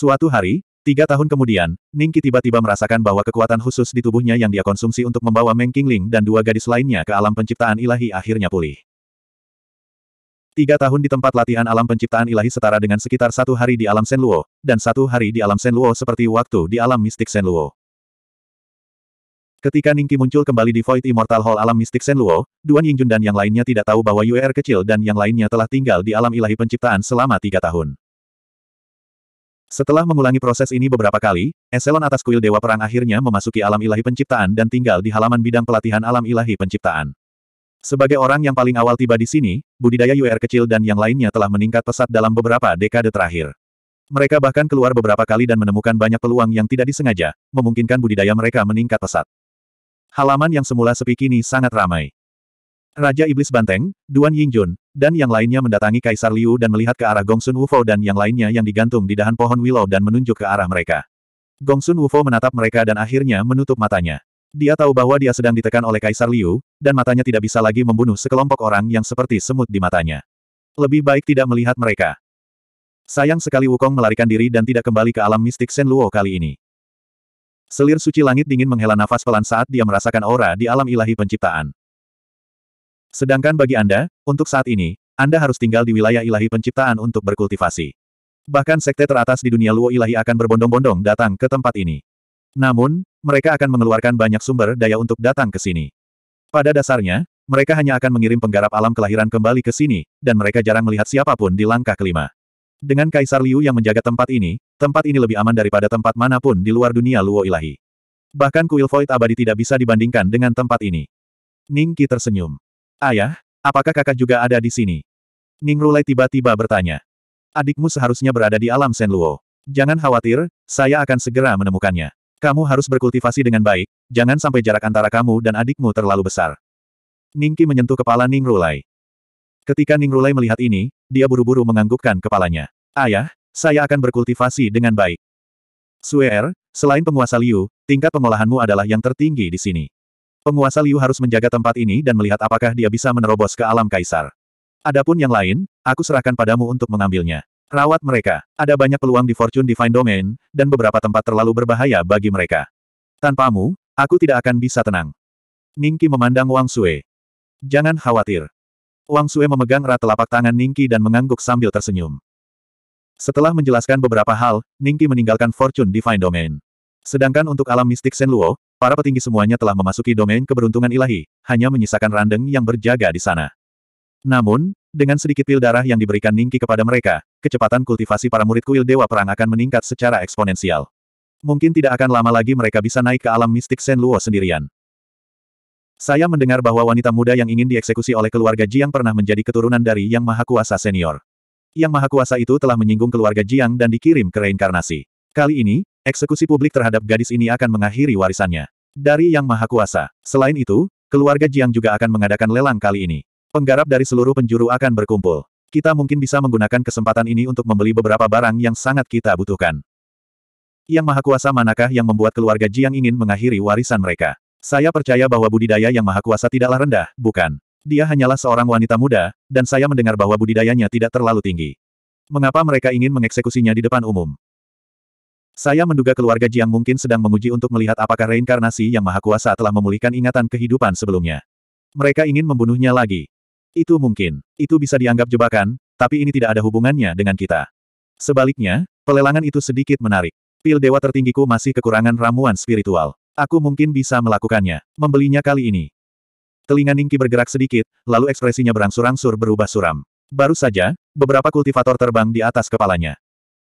Suatu hari, tiga tahun kemudian, Ningki tiba-tiba merasakan bahwa kekuatan khusus di tubuhnya yang dia konsumsi untuk membawa Meng Qingling dan dua gadis lainnya ke alam penciptaan ilahi akhirnya pulih. Tiga tahun di tempat latihan alam penciptaan ilahi setara dengan sekitar satu hari di alam Senluo, dan satu hari di alam Senluo seperti waktu di alam mistik Senluo. Ketika Ningki muncul kembali di Void Immortal Hall alam mistik Senluo, Duan Yingjun dan yang lainnya tidak tahu bahwa UR kecil dan yang lainnya telah tinggal di alam ilahi penciptaan selama tiga tahun. Setelah mengulangi proses ini beberapa kali, eselon atas kuil Dewa Perang akhirnya memasuki alam ilahi penciptaan dan tinggal di halaman bidang pelatihan alam ilahi penciptaan. Sebagai orang yang paling awal tiba di sini, budidaya UR kecil dan yang lainnya telah meningkat pesat dalam beberapa dekade terakhir. Mereka bahkan keluar beberapa kali dan menemukan banyak peluang yang tidak disengaja, memungkinkan budidaya mereka meningkat pesat. Halaman yang semula sepi kini sangat ramai. Raja Iblis Banteng, Duan Yingjun, dan yang lainnya mendatangi Kaisar Liu dan melihat ke arah Gongsun Wufo dan yang lainnya yang digantung di dahan pohon willow dan menunjuk ke arah mereka. Gongsun Wufo menatap mereka dan akhirnya menutup matanya. Dia tahu bahwa dia sedang ditekan oleh Kaisar Liu, dan matanya tidak bisa lagi membunuh sekelompok orang yang seperti semut di matanya. Lebih baik tidak melihat mereka. Sayang sekali Wukong melarikan diri dan tidak kembali ke alam mistik Luo kali ini. Selir suci langit dingin menghela nafas pelan saat dia merasakan aura di alam ilahi penciptaan. Sedangkan bagi Anda, untuk saat ini, Anda harus tinggal di wilayah ilahi penciptaan untuk berkultivasi. Bahkan sekte teratas di dunia Luo ilahi akan berbondong-bondong datang ke tempat ini. Namun, mereka akan mengeluarkan banyak sumber daya untuk datang ke sini. Pada dasarnya, mereka hanya akan mengirim penggarap alam kelahiran kembali ke sini, dan mereka jarang melihat siapapun di langkah kelima. Dengan Kaisar Liu yang menjaga tempat ini, tempat ini lebih aman daripada tempat manapun di luar dunia Luo ilahi. Bahkan kuil Void abadi tidak bisa dibandingkan dengan tempat ini. Ning Qi tersenyum. Ayah, apakah kakak juga ada di sini? Ning Rulai tiba-tiba bertanya. Adikmu seharusnya berada di alam Senluo. Jangan khawatir, saya akan segera menemukannya. Kamu harus berkultivasi dengan baik, jangan sampai jarak antara kamu dan adikmu terlalu besar. Ningki menyentuh kepala Ning Rulai. Ketika Ning Rulai melihat ini, dia buru-buru menganggukkan kepalanya. Ayah, saya akan berkultivasi dengan baik. Suer, er, selain penguasa Liu, tingkat pengolahanmu adalah yang tertinggi di sini. Penguasa Liu harus menjaga tempat ini dan melihat apakah dia bisa menerobos ke alam kaisar. Adapun yang lain, aku serahkan padamu untuk mengambilnya. Rawat mereka. Ada banyak peluang di Fortune Divine Domain, dan beberapa tempat terlalu berbahaya bagi mereka. Tanpamu, aku tidak akan bisa tenang. Ningki memandang Wang Sue. Jangan khawatir. Wang Sue memegang erat telapak tangan Ningki dan mengangguk sambil tersenyum. Setelah menjelaskan beberapa hal, Ningki meninggalkan Fortune Divine Domain. Sedangkan untuk alam mistik Luo, Para petinggi semuanya telah memasuki domain keberuntungan ilahi, hanya menyisakan Randeng yang berjaga di sana. Namun, dengan sedikit pil darah yang diberikan Ningki kepada mereka, kecepatan kultivasi para murid kuil Dewa Perang akan meningkat secara eksponensial. Mungkin tidak akan lama lagi mereka bisa naik ke alam mistik Sen Luo sendirian. Saya mendengar bahwa wanita muda yang ingin dieksekusi oleh keluarga Jiang pernah menjadi keturunan dari Yang Maha Kuasa Senior. Yang Maha Kuasa itu telah menyinggung keluarga Jiang dan dikirim ke reinkarnasi. Kali ini, Eksekusi publik terhadap gadis ini akan mengakhiri warisannya. Dari Yang Maha Kuasa. Selain itu, keluarga Jiang juga akan mengadakan lelang kali ini. Penggarap dari seluruh penjuru akan berkumpul. Kita mungkin bisa menggunakan kesempatan ini untuk membeli beberapa barang yang sangat kita butuhkan. Yang Maha Kuasa manakah yang membuat keluarga Jiang ingin mengakhiri warisan mereka? Saya percaya bahwa budidaya Yang Maha Kuasa tidaklah rendah, bukan. Dia hanyalah seorang wanita muda, dan saya mendengar bahwa budidayanya tidak terlalu tinggi. Mengapa mereka ingin mengeksekusinya di depan umum? Saya menduga keluarga Jiang mungkin sedang menguji untuk melihat apakah reinkarnasi yang maha kuasa telah memulihkan ingatan kehidupan sebelumnya. Mereka ingin membunuhnya lagi. Itu mungkin. Itu bisa dianggap jebakan, tapi ini tidak ada hubungannya dengan kita. Sebaliknya, pelelangan itu sedikit menarik. Pil dewa tertinggiku masih kekurangan ramuan spiritual. Aku mungkin bisa melakukannya. Membelinya kali ini. Telinga Ningki bergerak sedikit, lalu ekspresinya berangsur-angsur berubah suram. Baru saja, beberapa kultivator terbang di atas kepalanya.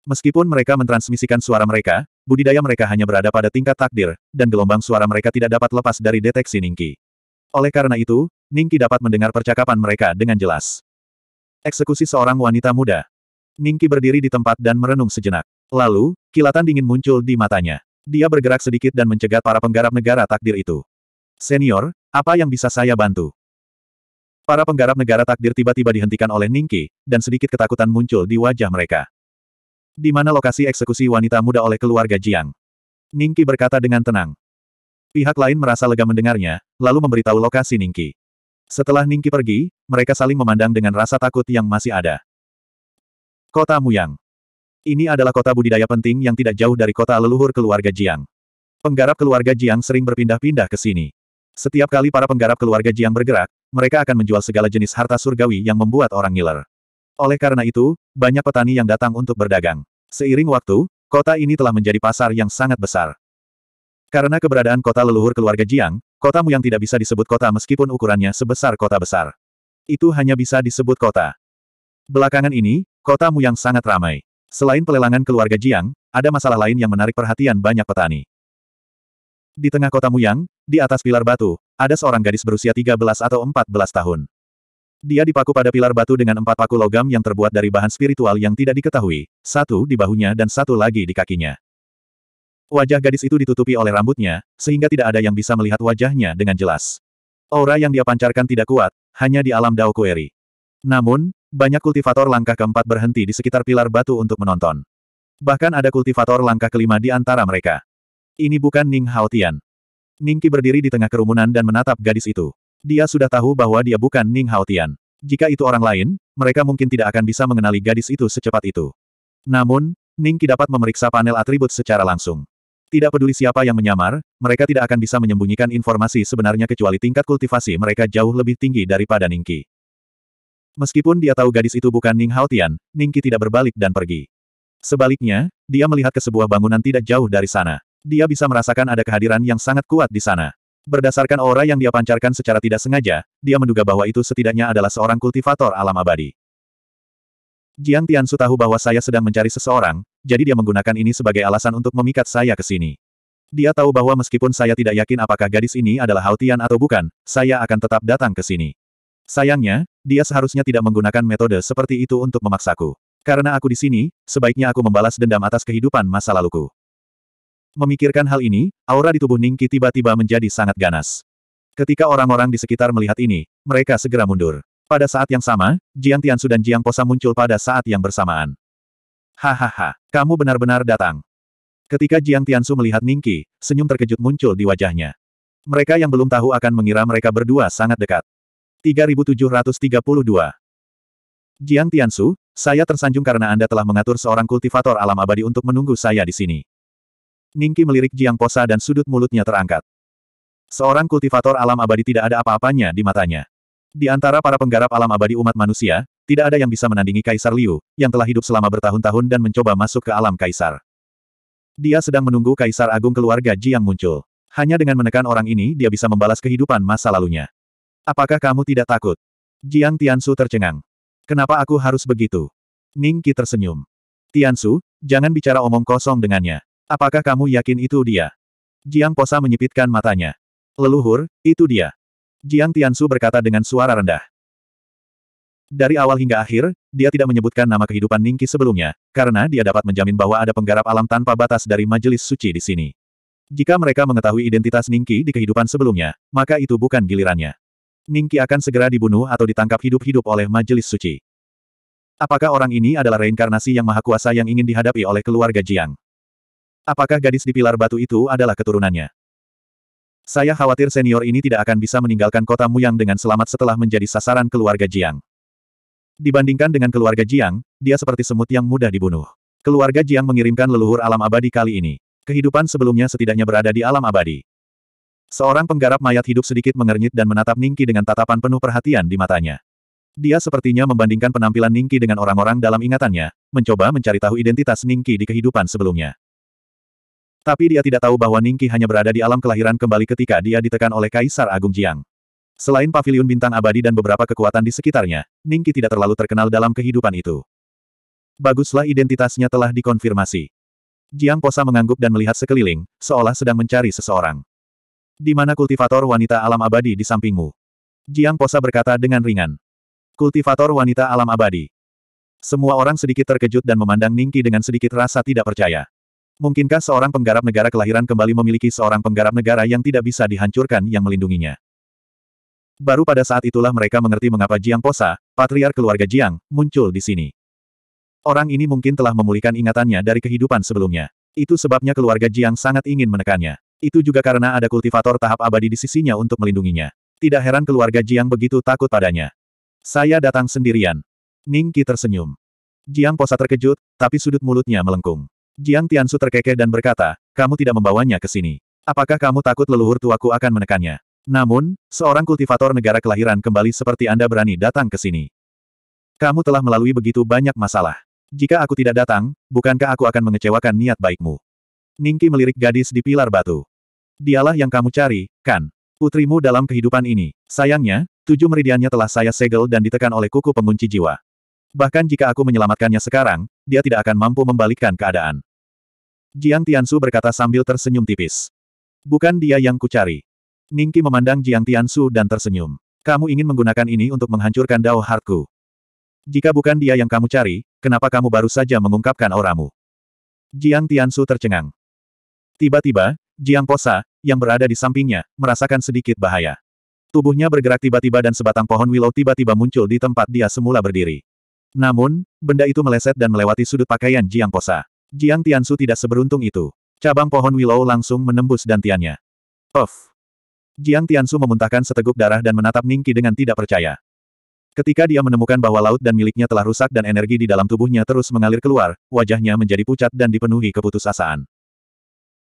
Meskipun mereka mentransmisikan suara mereka, budidaya mereka hanya berada pada tingkat takdir, dan gelombang suara mereka tidak dapat lepas dari deteksi Ningki. Oleh karena itu, Ningki dapat mendengar percakapan mereka dengan jelas. Eksekusi seorang wanita muda. Ningki berdiri di tempat dan merenung sejenak. Lalu, kilatan dingin muncul di matanya. Dia bergerak sedikit dan mencegat para penggarap negara takdir itu. Senior, apa yang bisa saya bantu? Para penggarap negara takdir tiba-tiba dihentikan oleh Ningki, dan sedikit ketakutan muncul di wajah mereka. Di mana lokasi eksekusi wanita muda oleh keluarga Jiang? Ningki berkata dengan tenang. Pihak lain merasa lega mendengarnya, lalu memberitahu lokasi Ningki. Setelah Ningki pergi, mereka saling memandang dengan rasa takut yang masih ada. Kota Muyang Ini adalah kota budidaya penting yang tidak jauh dari kota leluhur keluarga Jiang. Penggarap keluarga Jiang sering berpindah-pindah ke sini. Setiap kali para penggarap keluarga Jiang bergerak, mereka akan menjual segala jenis harta surgawi yang membuat orang ngiler. Oleh karena itu, banyak petani yang datang untuk berdagang. Seiring waktu, kota ini telah menjadi pasar yang sangat besar. Karena keberadaan kota leluhur keluarga Jiang, kota Muyang tidak bisa disebut kota meskipun ukurannya sebesar kota besar. Itu hanya bisa disebut kota. Belakangan ini, kota Muyang sangat ramai. Selain pelelangan keluarga Jiang, ada masalah lain yang menarik perhatian banyak petani. Di tengah kota Muyang, di atas pilar batu, ada seorang gadis berusia 13 atau 14 tahun. Dia dipaku pada pilar batu dengan empat paku logam yang terbuat dari bahan spiritual yang tidak diketahui, satu di bahunya dan satu lagi di kakinya. Wajah gadis itu ditutupi oleh rambutnya, sehingga tidak ada yang bisa melihat wajahnya dengan jelas. Aura yang dia pancarkan tidak kuat, hanya di alam Dao Kueri. Namun, banyak kultivator langkah keempat berhenti di sekitar pilar batu untuk menonton. Bahkan ada kultivator langkah kelima di antara mereka. Ini bukan Ning Haotian. Ningki berdiri di tengah kerumunan dan menatap gadis itu. Dia sudah tahu bahwa dia bukan Ning Haotian. Jika itu orang lain, mereka mungkin tidak akan bisa mengenali gadis itu secepat itu. Namun, Ning Ningki dapat memeriksa panel atribut secara langsung. Tidak peduli siapa yang menyamar, mereka tidak akan bisa menyembunyikan informasi sebenarnya kecuali tingkat kultivasi mereka jauh lebih tinggi daripada Ning Ningki. Meskipun dia tahu gadis itu bukan Ning Haotian, Ningki tidak berbalik dan pergi. Sebaliknya, dia melihat ke sebuah bangunan tidak jauh dari sana. Dia bisa merasakan ada kehadiran yang sangat kuat di sana. Berdasarkan aura yang dia pancarkan secara tidak sengaja, dia menduga bahwa itu setidaknya adalah seorang kultivator alam abadi. Jiang Su tahu bahwa saya sedang mencari seseorang, jadi dia menggunakan ini sebagai alasan untuk memikat saya ke sini. Dia tahu bahwa meskipun saya tidak yakin apakah gadis ini adalah Hautian atau bukan, saya akan tetap datang ke sini. Sayangnya, dia seharusnya tidak menggunakan metode seperti itu untuk memaksaku. Karena aku di sini, sebaiknya aku membalas dendam atas kehidupan masa laluku. Memikirkan hal ini, aura di tubuh Ningki tiba-tiba menjadi sangat ganas. Ketika orang-orang di sekitar melihat ini, mereka segera mundur. Pada saat yang sama, Jiang Tiansu dan Jiang Posa muncul pada saat yang bersamaan. Hahaha, kamu benar-benar datang. Ketika Jiang Tiansu melihat Ningki, senyum terkejut muncul di wajahnya. Mereka yang belum tahu akan mengira mereka berdua sangat dekat. 3732 Jiang Tiansu, saya tersanjung karena Anda telah mengatur seorang kultivator alam abadi untuk menunggu saya di sini. Ningki melirik Jiang Posa dan sudut mulutnya terangkat. Seorang kultivator alam abadi tidak ada apa-apanya di matanya. Di antara para penggarap alam abadi umat manusia, tidak ada yang bisa menandingi Kaisar Liu, yang telah hidup selama bertahun-tahun dan mencoba masuk ke alam Kaisar. Dia sedang menunggu Kaisar Agung keluarga Jiang muncul. Hanya dengan menekan orang ini dia bisa membalas kehidupan masa lalunya. Apakah kamu tidak takut? Jiang Tiansu tercengang. Kenapa aku harus begitu? Ningki tersenyum. Tiansu, jangan bicara omong kosong dengannya. Apakah kamu yakin itu dia? Jiang Posa menyipitkan matanya. Leluhur, itu dia. Jiang Tiansu berkata dengan suara rendah. Dari awal hingga akhir, dia tidak menyebutkan nama kehidupan Ningki sebelumnya, karena dia dapat menjamin bahwa ada penggarap alam tanpa batas dari majelis suci di sini. Jika mereka mengetahui identitas Ningki di kehidupan sebelumnya, maka itu bukan gilirannya. Ningki akan segera dibunuh atau ditangkap hidup-hidup oleh majelis suci. Apakah orang ini adalah reinkarnasi yang maha kuasa yang ingin dihadapi oleh keluarga Jiang? Apakah gadis di pilar batu itu adalah keturunannya? Saya khawatir senior ini tidak akan bisa meninggalkan kota Muyang dengan selamat setelah menjadi sasaran keluarga Jiang. Dibandingkan dengan keluarga Jiang, dia seperti semut yang mudah dibunuh. Keluarga Jiang mengirimkan leluhur alam abadi kali ini. Kehidupan sebelumnya setidaknya berada di alam abadi. Seorang penggarap mayat hidup sedikit mengernyit dan menatap Ningki dengan tatapan penuh perhatian di matanya. Dia sepertinya membandingkan penampilan Ningki dengan orang-orang dalam ingatannya, mencoba mencari tahu identitas Ningki di kehidupan sebelumnya. Tapi dia tidak tahu bahwa Ningki hanya berada di alam kelahiran kembali ketika dia ditekan oleh Kaisar Agung Jiang. Selain Pavilion bintang abadi dan beberapa kekuatan di sekitarnya, Ningki tidak terlalu terkenal dalam kehidupan itu. Baguslah identitasnya telah dikonfirmasi. Jiang Posa mengangguk dan melihat sekeliling, seolah sedang mencari seseorang. Di mana kultivator wanita alam abadi di sampingmu? Jiang Posa berkata dengan ringan. Kultivator wanita alam abadi. Semua orang sedikit terkejut dan memandang Ningki dengan sedikit rasa tidak percaya. Mungkinkah seorang penggarap negara kelahiran kembali memiliki seorang penggarap negara yang tidak bisa dihancurkan yang melindunginya? Baru pada saat itulah mereka mengerti mengapa Jiang Posa, patriar keluarga Jiang, muncul di sini. Orang ini mungkin telah memulihkan ingatannya dari kehidupan sebelumnya. Itu sebabnya keluarga Jiang sangat ingin menekannya. Itu juga karena ada kultivator tahap abadi di sisinya untuk melindunginya. Tidak heran keluarga Jiang begitu takut padanya. Saya datang sendirian. Ning Qi tersenyum. Jiang Posa terkejut, tapi sudut mulutnya melengkung. Jiang Tiansu terkekeh dan berkata, kamu tidak membawanya ke sini. Apakah kamu takut leluhur tuaku akan menekannya? Namun, seorang kultivator negara kelahiran kembali seperti Anda berani datang ke sini. Kamu telah melalui begitu banyak masalah. Jika aku tidak datang, bukankah aku akan mengecewakan niat baikmu? Ningki melirik gadis di pilar batu. Dialah yang kamu cari, kan? Putrimu dalam kehidupan ini. Sayangnya, tujuh meridiannya telah saya segel dan ditekan oleh kuku pengunci jiwa. Bahkan jika aku menyelamatkannya sekarang, dia tidak akan mampu membalikkan keadaan. Jiang Tiansu berkata sambil tersenyum tipis. Bukan dia yang kucari. Ningki memandang Jiang Tiansu dan tersenyum. Kamu ingin menggunakan ini untuk menghancurkan Dao Harku. Jika bukan dia yang kamu cari, kenapa kamu baru saja mengungkapkan auramu? Jiang Tiansu tercengang. Tiba-tiba, Jiang Posa, yang berada di sampingnya, merasakan sedikit bahaya. Tubuhnya bergerak tiba-tiba dan sebatang pohon willow tiba-tiba muncul di tempat dia semula berdiri. Namun, benda itu meleset dan melewati sudut pakaian Jiang Posa. Jiang Tiansu tidak seberuntung itu. Cabang pohon Willow langsung menembus dantiannya. Of. Jiang Tiansu memuntahkan seteguk darah dan menatap Ningki dengan tidak percaya. Ketika dia menemukan bahwa laut dan miliknya telah rusak dan energi di dalam tubuhnya terus mengalir keluar, wajahnya menjadi pucat dan dipenuhi keputusasaan.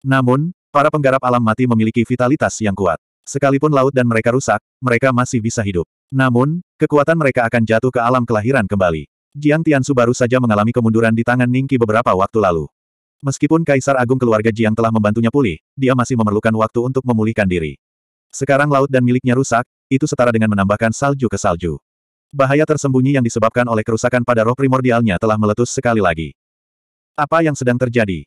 Namun, para penggarap alam mati memiliki vitalitas yang kuat. Sekalipun laut dan mereka rusak, mereka masih bisa hidup. Namun, kekuatan mereka akan jatuh ke alam kelahiran kembali. Jiang Tiansu baru saja mengalami kemunduran di tangan Ningki beberapa waktu lalu. Meskipun Kaisar Agung keluarga Jiang telah membantunya pulih, dia masih memerlukan waktu untuk memulihkan diri. Sekarang laut dan miliknya rusak, itu setara dengan menambahkan salju ke salju. Bahaya tersembunyi yang disebabkan oleh kerusakan pada roh primordialnya telah meletus sekali lagi. Apa yang sedang terjadi?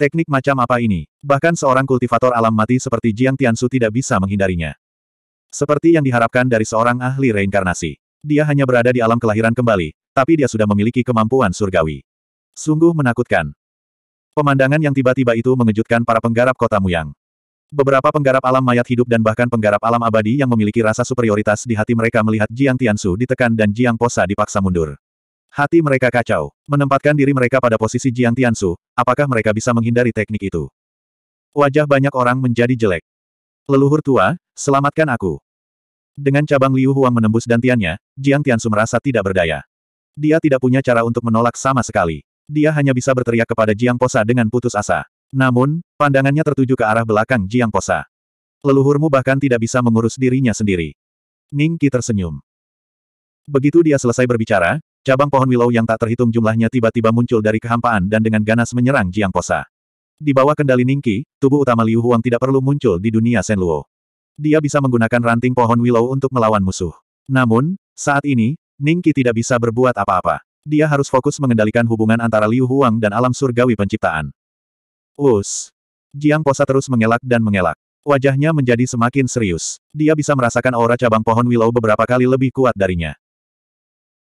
Teknik macam apa ini? Bahkan seorang kultivator alam mati seperti Jiang Tiansu tidak bisa menghindarinya. Seperti yang diharapkan dari seorang ahli reinkarnasi. Dia hanya berada di alam kelahiran kembali, tapi dia sudah memiliki kemampuan surgawi. Sungguh menakutkan. Pemandangan yang tiba-tiba itu mengejutkan para penggarap kota Muyang. Beberapa penggarap alam mayat hidup dan bahkan penggarap alam abadi yang memiliki rasa superioritas di hati mereka melihat Jiang Tiansu ditekan dan Jiang Posa dipaksa mundur. Hati mereka kacau. Menempatkan diri mereka pada posisi Jiang Tiansu, apakah mereka bisa menghindari teknik itu? Wajah banyak orang menjadi jelek. Leluhur tua, selamatkan aku. Dengan cabang Liu Huang menembus dantiannya, Jiang Tiansu merasa tidak berdaya. Dia tidak punya cara untuk menolak sama sekali. Dia hanya bisa berteriak kepada Jiang Posa dengan putus asa. Namun, pandangannya tertuju ke arah belakang Jiang Posa. Leluhurmu bahkan tidak bisa mengurus dirinya sendiri. Ning Qi tersenyum. Begitu dia selesai berbicara, cabang pohon willow yang tak terhitung jumlahnya tiba-tiba muncul dari kehampaan dan dengan ganas menyerang Jiang Posa. Di bawah kendali Ning Qi, tubuh utama Liu Huang tidak perlu muncul di dunia Shen Luo. Dia bisa menggunakan ranting pohon willow untuk melawan musuh. Namun, saat ini, Ningki tidak bisa berbuat apa-apa. Dia harus fokus mengendalikan hubungan antara Liu Huang dan alam surgawi penciptaan. Us. Jiang Posa terus mengelak dan mengelak. Wajahnya menjadi semakin serius. Dia bisa merasakan aura cabang pohon willow beberapa kali lebih kuat darinya.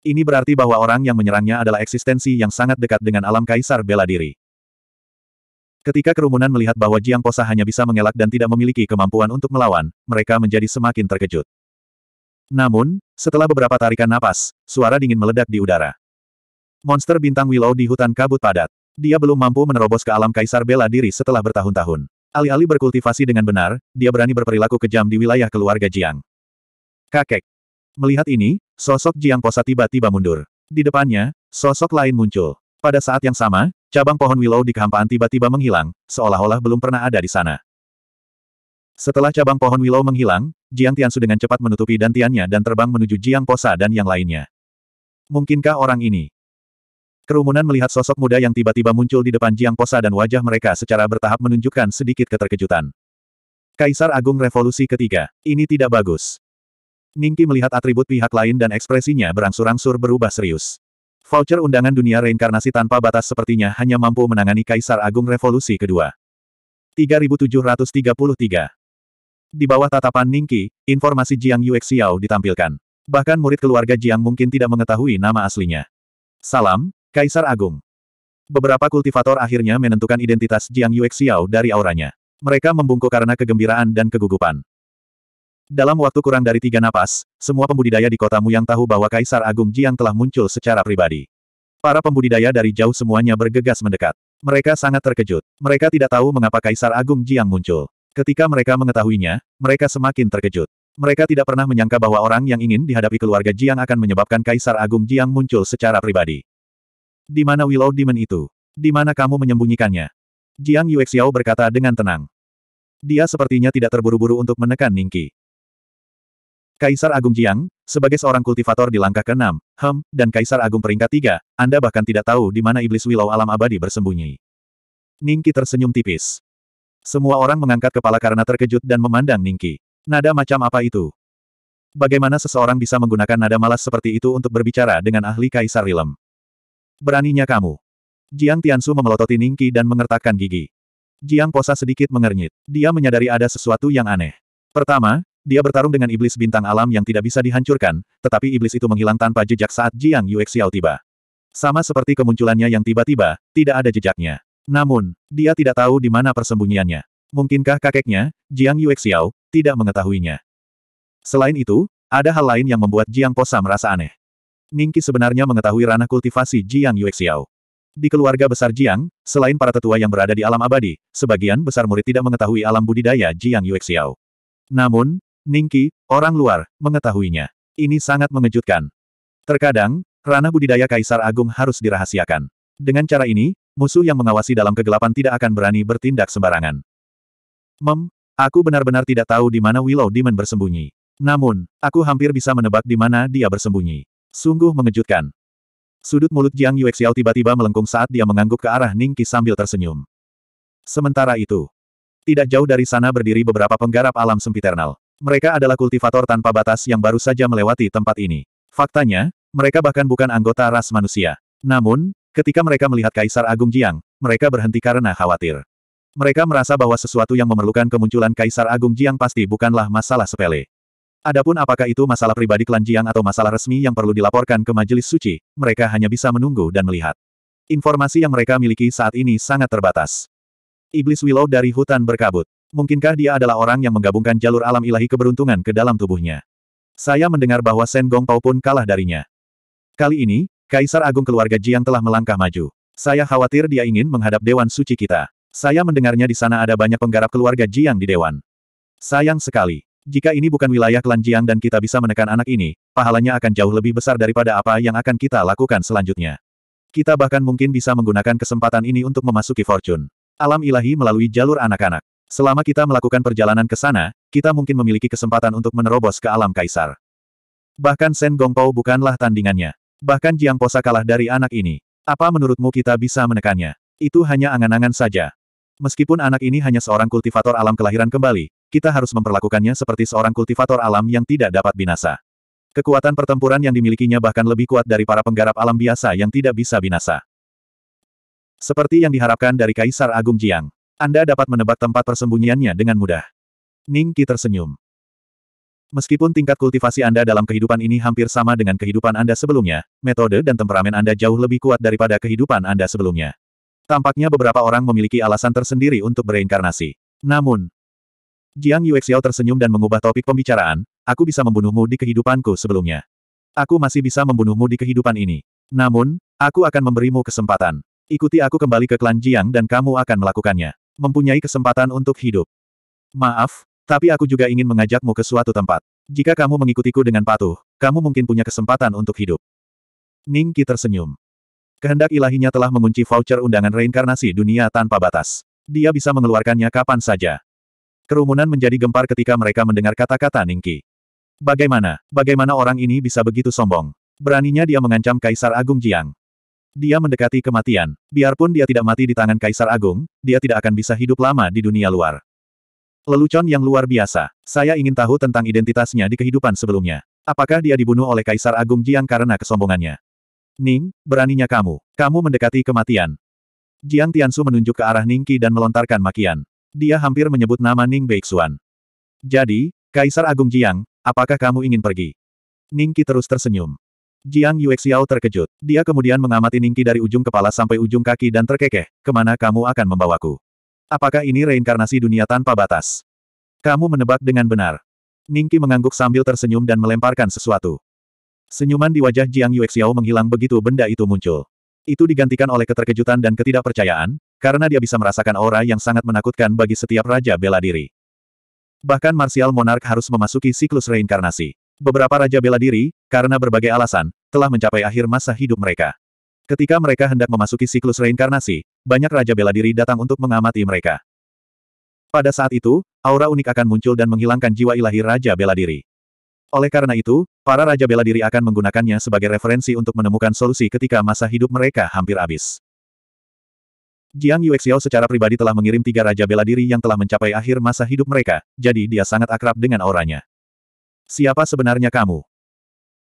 Ini berarti bahwa orang yang menyerangnya adalah eksistensi yang sangat dekat dengan alam kaisar bela diri. Ketika kerumunan melihat bahwa Jiang Posa hanya bisa mengelak dan tidak memiliki kemampuan untuk melawan, mereka menjadi semakin terkejut. Namun, setelah beberapa tarikan napas, suara dingin meledak di udara. Monster bintang Willow di hutan kabut padat. Dia belum mampu menerobos ke alam kaisar bela diri setelah bertahun-tahun. Alih-alih berkultivasi dengan benar, dia berani berperilaku kejam di wilayah keluarga Jiang. Kakek. Melihat ini, sosok Jiang Posa tiba-tiba mundur. Di depannya, sosok lain muncul. Pada saat yang sama, cabang pohon Willow di kehampaan tiba-tiba menghilang, seolah-olah belum pernah ada di sana. Setelah cabang pohon Willow menghilang, Jiang Tiansu dengan cepat menutupi dantiannya dan terbang menuju Jiang Posa dan yang lainnya. Mungkinkah orang ini? Kerumunan melihat sosok muda yang tiba-tiba muncul di depan Jiang Posa dan wajah mereka secara bertahap menunjukkan sedikit keterkejutan. Kaisar Agung Revolusi ketiga, ini tidak bagus. Ningki melihat atribut pihak lain dan ekspresinya berangsur-angsur berubah serius. Voucher undangan dunia reinkarnasi tanpa batas sepertinya hanya mampu menangani Kaisar Agung Revolusi kedua. 3733 di bawah tatapan Ningki, informasi Jiang Yuexiao ditampilkan. Bahkan murid keluarga Jiang mungkin tidak mengetahui nama aslinya. Salam, Kaisar Agung. Beberapa kultivator akhirnya menentukan identitas Jiang Yuexiao dari auranya. Mereka membungkuk karena kegembiraan dan kegugupan. Dalam waktu kurang dari tiga napas, semua pembudidaya di kotamu yang tahu bahwa Kaisar Agung Jiang telah muncul secara pribadi. Para pembudidaya dari jauh semuanya bergegas mendekat. Mereka sangat terkejut. Mereka tidak tahu mengapa Kaisar Agung Jiang muncul. Ketika mereka mengetahuinya, mereka semakin terkejut. Mereka tidak pernah menyangka bahwa orang yang ingin dihadapi keluarga Jiang akan menyebabkan Kaisar Agung Jiang muncul secara pribadi. Di mana Willow Demon itu? Di mana kamu menyembunyikannya? Jiang Yuexiao berkata dengan tenang. Dia sepertinya tidak terburu-buru untuk menekan Ningki. Kaisar Agung Jiang, sebagai seorang kultivator di langkah ke-6, Hem, dan Kaisar Agung peringkat 3, Anda bahkan tidak tahu di mana iblis Willow alam abadi bersembunyi. Ningki tersenyum tipis. Semua orang mengangkat kepala karena terkejut dan memandang Ningki. Nada macam apa itu? Bagaimana seseorang bisa menggunakan nada malas seperti itu untuk berbicara dengan ahli Kaisar Rilem? Beraninya kamu. Jiang Tiansu memelototi Ningki dan mengertakkan gigi. Jiang Posa sedikit mengernyit. Dia menyadari ada sesuatu yang aneh. Pertama, dia bertarung dengan iblis bintang alam yang tidak bisa dihancurkan, tetapi iblis itu menghilang tanpa jejak saat Jiang Yuexiao tiba. Sama seperti kemunculannya yang tiba-tiba, tidak ada jejaknya. Namun, dia tidak tahu di mana persembunyiannya. Mungkinkah kakeknya, Jiang Yuexiao, tidak mengetahuinya. Selain itu, ada hal lain yang membuat Jiang Posa merasa aneh. Ningki sebenarnya mengetahui ranah kultivasi Jiang Yuexiao. Di keluarga besar Jiang, selain para tetua yang berada di alam abadi, sebagian besar murid tidak mengetahui alam budidaya Jiang Yuexiao. Namun, Ningki, orang luar, mengetahuinya. Ini sangat mengejutkan. Terkadang, ranah budidaya Kaisar Agung harus dirahasiakan. Dengan cara ini, musuh yang mengawasi dalam kegelapan tidak akan berani bertindak sembarangan. Mem, aku benar-benar tidak tahu di mana Willow Demon bersembunyi. Namun, aku hampir bisa menebak di mana dia bersembunyi. Sungguh mengejutkan. Sudut mulut Jiang Yuexiao tiba-tiba melengkung saat dia mengangguk ke arah Ningki sambil tersenyum. Sementara itu, tidak jauh dari sana berdiri beberapa penggarap alam sempiternal. Mereka adalah kultivator tanpa batas yang baru saja melewati tempat ini. Faktanya, mereka bahkan bukan anggota ras manusia. Namun, Ketika mereka melihat Kaisar Agung Jiang, mereka berhenti karena khawatir. Mereka merasa bahwa sesuatu yang memerlukan kemunculan Kaisar Agung Jiang pasti bukanlah masalah sepele. Adapun apakah itu masalah pribadi klan Jiang atau masalah resmi yang perlu dilaporkan ke majelis suci, mereka hanya bisa menunggu dan melihat. Informasi yang mereka miliki saat ini sangat terbatas. Iblis Willow dari hutan berkabut. Mungkinkah dia adalah orang yang menggabungkan jalur alam ilahi keberuntungan ke dalam tubuhnya? Saya mendengar bahwa Sen Gong Pao pun kalah darinya. Kali ini, Kaisar Agung keluarga Jiang telah melangkah maju. Saya khawatir dia ingin menghadap Dewan Suci kita. Saya mendengarnya di sana ada banyak penggarap keluarga Jiang di Dewan. Sayang sekali. Jika ini bukan wilayah klan Jiang dan kita bisa menekan anak ini, pahalanya akan jauh lebih besar daripada apa yang akan kita lakukan selanjutnya. Kita bahkan mungkin bisa menggunakan kesempatan ini untuk memasuki fortune. Alam ilahi melalui jalur anak-anak. Selama kita melakukan perjalanan ke sana, kita mungkin memiliki kesempatan untuk menerobos ke alam kaisar. Bahkan Sen Gongpao bukanlah tandingannya. Bahkan Jiang Posa kalah dari anak ini. Apa menurutmu kita bisa menekannya? Itu hanya angan-angan saja. Meskipun anak ini hanya seorang kultivator alam kelahiran kembali, kita harus memperlakukannya seperti seorang kultivator alam yang tidak dapat binasa. Kekuatan pertempuran yang dimilikinya bahkan lebih kuat dari para penggarap alam biasa yang tidak bisa binasa. Seperti yang diharapkan dari Kaisar Agung Jiang, Anda dapat menebak tempat persembunyiannya dengan mudah. Ning Qi tersenyum. Meskipun tingkat kultivasi Anda dalam kehidupan ini hampir sama dengan kehidupan Anda sebelumnya, metode dan temperamen Anda jauh lebih kuat daripada kehidupan Anda sebelumnya. Tampaknya beberapa orang memiliki alasan tersendiri untuk bereinkarnasi. Namun, Jiang Yuexiao tersenyum dan mengubah topik pembicaraan, aku bisa membunuhmu di kehidupanku sebelumnya. Aku masih bisa membunuhmu di kehidupan ini. Namun, aku akan memberimu kesempatan. Ikuti aku kembali ke klan Jiang dan kamu akan melakukannya. Mempunyai kesempatan untuk hidup. Maaf, tapi aku juga ingin mengajakmu ke suatu tempat. Jika kamu mengikutiku dengan patuh, kamu mungkin punya kesempatan untuk hidup. Ningki tersenyum. Kehendak ilahinya telah mengunci voucher undangan reinkarnasi dunia tanpa batas. Dia bisa mengeluarkannya kapan saja. Kerumunan menjadi gempar ketika mereka mendengar kata-kata Ningki. Bagaimana, bagaimana orang ini bisa begitu sombong? Beraninya dia mengancam Kaisar Agung Jiang. Dia mendekati kematian. Biarpun dia tidak mati di tangan Kaisar Agung, dia tidak akan bisa hidup lama di dunia luar. Lelucon yang luar biasa. Saya ingin tahu tentang identitasnya di kehidupan sebelumnya. Apakah dia dibunuh oleh Kaisar Agung Jiang karena kesombongannya? Ning, beraninya kamu. Kamu mendekati kematian. Jiang Tiansu menunjuk ke arah Ningqi dan melontarkan makian. Dia hampir menyebut nama Ning Beixuan. Jadi, Kaisar Agung Jiang, apakah kamu ingin pergi? Ningqi terus tersenyum. Jiang Yuexiao terkejut. Dia kemudian mengamati Ningqi dari ujung kepala sampai ujung kaki dan terkekeh, kemana kamu akan membawaku? Apakah ini reinkarnasi dunia tanpa batas? Kamu menebak dengan benar. Ningki mengangguk sambil tersenyum dan melemparkan sesuatu. Senyuman di wajah Jiang Yuexiao menghilang begitu benda itu muncul. Itu digantikan oleh keterkejutan dan ketidakpercayaan, karena dia bisa merasakan aura yang sangat menakutkan bagi setiap raja bela diri. Bahkan Marsial Monark harus memasuki siklus reinkarnasi. Beberapa raja bela diri, karena berbagai alasan, telah mencapai akhir masa hidup mereka. Ketika mereka hendak memasuki siklus reinkarnasi, banyak raja bela diri datang untuk mengamati mereka. Pada saat itu, aura unik akan muncul dan menghilangkan jiwa ilahi raja bela diri. Oleh karena itu, para raja bela diri akan menggunakannya sebagai referensi untuk menemukan solusi ketika masa hidup mereka hampir habis. Jiang Yuexiao secara pribadi telah mengirim tiga raja bela diri yang telah mencapai akhir masa hidup mereka, jadi dia sangat akrab dengan auranya. Siapa sebenarnya kamu?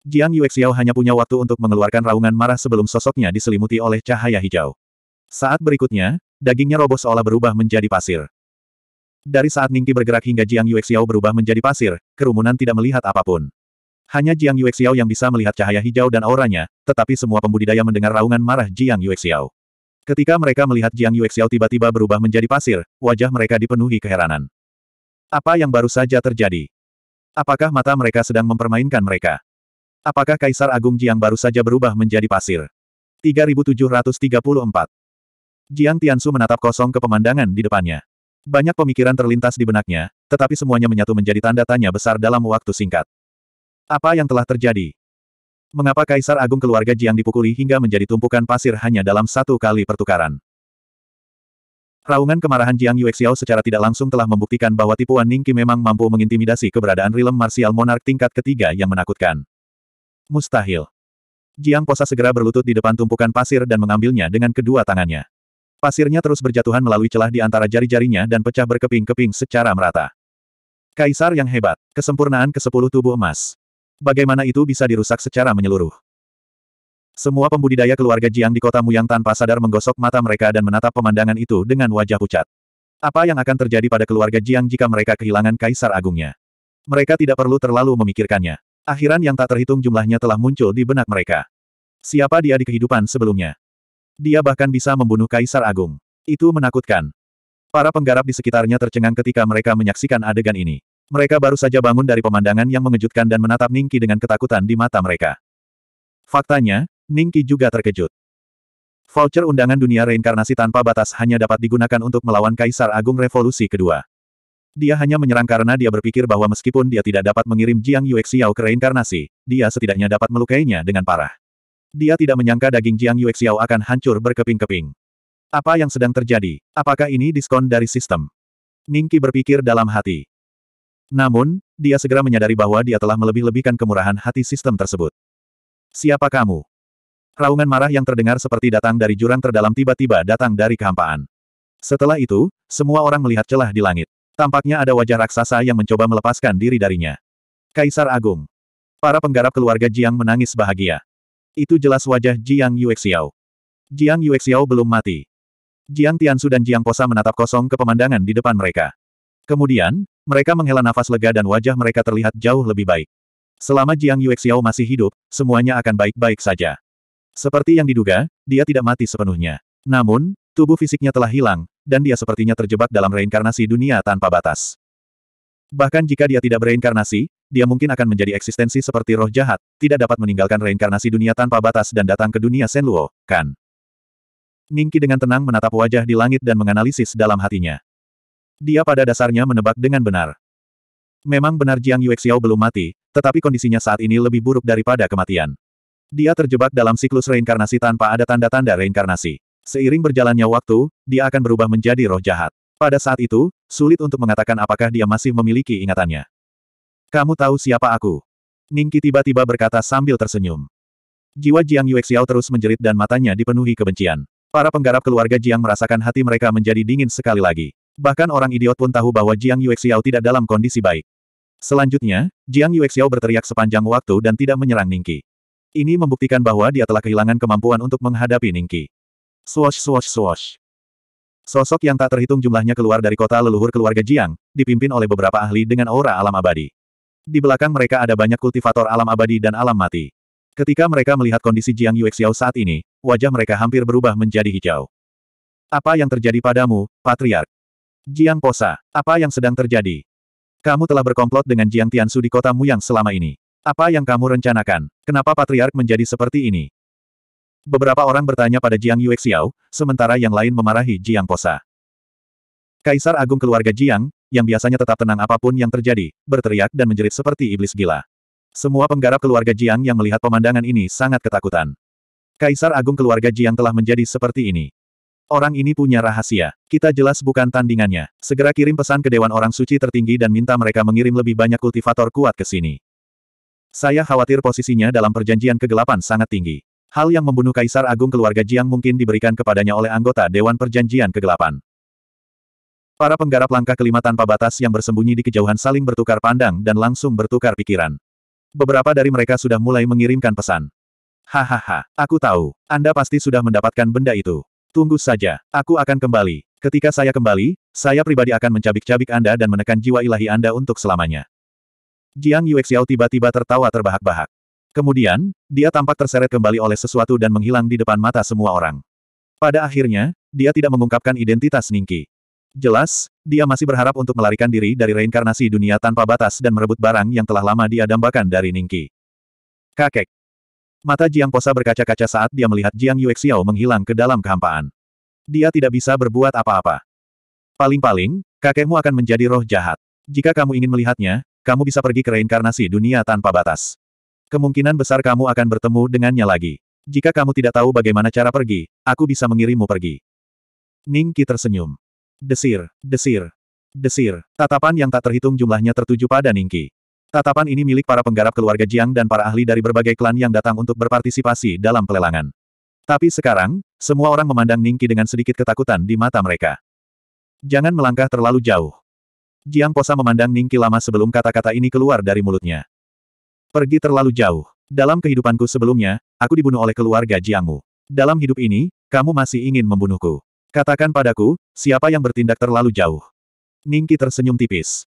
Jiang Yuexiao hanya punya waktu untuk mengeluarkan raungan marah sebelum sosoknya diselimuti oleh cahaya hijau. Saat berikutnya, dagingnya roboh seolah berubah menjadi pasir. Dari saat Ningki bergerak hingga Jiang Yuexiao berubah menjadi pasir, kerumunan tidak melihat apapun. Hanya Jiang Yuexiao yang bisa melihat cahaya hijau dan auranya, tetapi semua pembudidaya mendengar raungan marah Jiang Yuexiao. Ketika mereka melihat Jiang Yuexiao tiba-tiba berubah menjadi pasir, wajah mereka dipenuhi keheranan. Apa yang baru saja terjadi? Apakah mata mereka sedang mempermainkan mereka? Apakah Kaisar Agung Jiang baru saja berubah menjadi pasir? 3734 Jiang Tiansu menatap kosong ke pemandangan di depannya. Banyak pemikiran terlintas di benaknya, tetapi semuanya menyatu menjadi tanda tanya besar dalam waktu singkat. Apa yang telah terjadi? Mengapa Kaisar Agung keluarga Jiang dipukuli hingga menjadi tumpukan pasir hanya dalam satu kali pertukaran? Raungan kemarahan Jiang Yuexiao secara tidak langsung telah membuktikan bahwa tipuan Ningqi memang mampu mengintimidasi keberadaan rilem marsial monark tingkat ketiga yang menakutkan. Mustahil. Jiang Posa segera berlutut di depan tumpukan pasir dan mengambilnya dengan kedua tangannya. Pasirnya terus berjatuhan melalui celah di antara jari-jarinya dan pecah berkeping-keping secara merata. Kaisar yang hebat, kesempurnaan ke-10 tubuh emas. Bagaimana itu bisa dirusak secara menyeluruh? Semua pembudidaya keluarga Jiang di kota Muyang tanpa sadar menggosok mata mereka dan menatap pemandangan itu dengan wajah pucat. Apa yang akan terjadi pada keluarga Jiang jika mereka kehilangan kaisar agungnya? Mereka tidak perlu terlalu memikirkannya. Akhiran yang tak terhitung jumlahnya telah muncul di benak mereka. Siapa dia di kehidupan sebelumnya? Dia bahkan bisa membunuh Kaisar Agung. Itu menakutkan. Para penggarap di sekitarnya tercengang ketika mereka menyaksikan adegan ini. Mereka baru saja bangun dari pemandangan yang mengejutkan dan menatap Ningki dengan ketakutan di mata mereka. Faktanya, Ningki juga terkejut. Voucher undangan dunia reinkarnasi tanpa batas hanya dapat digunakan untuk melawan Kaisar Agung Revolusi kedua. Dia hanya menyerang karena dia berpikir bahwa meskipun dia tidak dapat mengirim Jiang Yuexiao ke reinkarnasi, dia setidaknya dapat melukainya dengan parah. Dia tidak menyangka daging Jiang Yuexiao akan hancur berkeping-keping. Apa yang sedang terjadi? Apakah ini diskon dari sistem? Ningki berpikir dalam hati. Namun, dia segera menyadari bahwa dia telah melebih-lebihkan kemurahan hati sistem tersebut. Siapa kamu? Raungan marah yang terdengar seperti datang dari jurang terdalam tiba-tiba datang dari kehampaan. Setelah itu, semua orang melihat celah di langit. Tampaknya ada wajah raksasa yang mencoba melepaskan diri darinya. Kaisar Agung. Para penggarap keluarga Jiang menangis bahagia. Itu jelas wajah Jiang Yuexiao. Jiang Yuexiao belum mati. Jiang Tiansu dan Jiang Posa menatap kosong ke pemandangan di depan mereka. Kemudian, mereka menghela nafas lega dan wajah mereka terlihat jauh lebih baik. Selama Jiang Yuexiao masih hidup, semuanya akan baik-baik saja. Seperti yang diduga, dia tidak mati sepenuhnya. Namun, Tubuh fisiknya telah hilang, dan dia sepertinya terjebak dalam reinkarnasi dunia tanpa batas. Bahkan jika dia tidak bereinkarnasi, dia mungkin akan menjadi eksistensi seperti roh jahat, tidak dapat meninggalkan reinkarnasi dunia tanpa batas dan datang ke dunia Senluo, kan? Ningki dengan tenang menatap wajah di langit dan menganalisis dalam hatinya. Dia pada dasarnya menebak dengan benar. Memang benar Jiang Yuexiao belum mati, tetapi kondisinya saat ini lebih buruk daripada kematian. Dia terjebak dalam siklus reinkarnasi tanpa ada tanda-tanda reinkarnasi. Seiring berjalannya waktu, dia akan berubah menjadi roh jahat. Pada saat itu, sulit untuk mengatakan apakah dia masih memiliki ingatannya. Kamu tahu siapa aku? Ningki tiba-tiba berkata sambil tersenyum. Jiwa Jiang Yuexiao terus menjerit dan matanya dipenuhi kebencian. Para penggarap keluarga Jiang merasakan hati mereka menjadi dingin sekali lagi. Bahkan orang idiot pun tahu bahwa Jiang Yuexiao tidak dalam kondisi baik. Selanjutnya, Jiang Yuexiao berteriak sepanjang waktu dan tidak menyerang Ningki. Ini membuktikan bahwa dia telah kehilangan kemampuan untuk menghadapi Ningki. Swash swash swash. Sosok yang tak terhitung jumlahnya keluar dari kota leluhur keluarga Jiang, dipimpin oleh beberapa ahli dengan aura alam abadi. Di belakang mereka ada banyak kultivator alam abadi dan alam mati. Ketika mereka melihat kondisi Jiang Yuexiao saat ini, wajah mereka hampir berubah menjadi hijau. Apa yang terjadi padamu, Patriark? Jiang Posa, apa yang sedang terjadi? Kamu telah berkomplot dengan Jiang Tiansu di kota Muyang selama ini. Apa yang kamu rencanakan? Kenapa Patriark menjadi seperti ini? Beberapa orang bertanya pada Jiang Yuexiao, sementara yang lain memarahi Jiang Posa. Kaisar Agung keluarga Jiang, yang biasanya tetap tenang apapun yang terjadi, berteriak dan menjerit seperti iblis gila. Semua penggarap keluarga Jiang yang melihat pemandangan ini sangat ketakutan. Kaisar Agung keluarga Jiang telah menjadi seperti ini. Orang ini punya rahasia. Kita jelas bukan tandingannya. Segera kirim pesan ke Dewan Orang Suci tertinggi dan minta mereka mengirim lebih banyak kultivator kuat ke sini. Saya khawatir posisinya dalam perjanjian kegelapan sangat tinggi. Hal yang membunuh Kaisar Agung keluarga Jiang mungkin diberikan kepadanya oleh anggota Dewan Perjanjian Kegelapan. Para penggarap langkah kelima tanpa batas yang bersembunyi di kejauhan saling bertukar pandang dan langsung bertukar pikiran. Beberapa dari mereka sudah mulai mengirimkan pesan. Hahaha, aku tahu. Anda pasti sudah mendapatkan benda itu. Tunggu saja, aku akan kembali. Ketika saya kembali, saya pribadi akan mencabik-cabik Anda dan menekan jiwa ilahi Anda untuk selamanya. Jiang Yuexiao tiba-tiba tertawa terbahak-bahak. Kemudian, dia tampak terseret kembali oleh sesuatu dan menghilang di depan mata semua orang. Pada akhirnya, dia tidak mengungkapkan identitas Ningki. Jelas, dia masih berharap untuk melarikan diri dari reinkarnasi dunia tanpa batas dan merebut barang yang telah lama dia dambakan dari Ningki. Kakek. Mata Jiang Posa berkaca-kaca saat dia melihat Jiang Yuexiao menghilang ke dalam kehampaan. Dia tidak bisa berbuat apa-apa. Paling-paling, kakekmu akan menjadi roh jahat. Jika kamu ingin melihatnya, kamu bisa pergi ke reinkarnasi dunia tanpa batas. Kemungkinan besar kamu akan bertemu dengannya lagi. Jika kamu tidak tahu bagaimana cara pergi, aku bisa mengirimmu pergi. Ning Qi tersenyum. Desir, desir, desir. Tatapan yang tak terhitung jumlahnya tertuju pada Ning Qi. Tatapan ini milik para penggarap keluarga Jiang dan para ahli dari berbagai klan yang datang untuk berpartisipasi dalam pelelangan. Tapi sekarang, semua orang memandang Ning dengan sedikit ketakutan di mata mereka. Jangan melangkah terlalu jauh. Jiang Posa memandang Ningki lama sebelum kata-kata ini keluar dari mulutnya. Pergi terlalu jauh. Dalam kehidupanku sebelumnya, aku dibunuh oleh keluarga Jiangmu. Dalam hidup ini, kamu masih ingin membunuhku. Katakan padaku, siapa yang bertindak terlalu jauh? Ningki tersenyum tipis.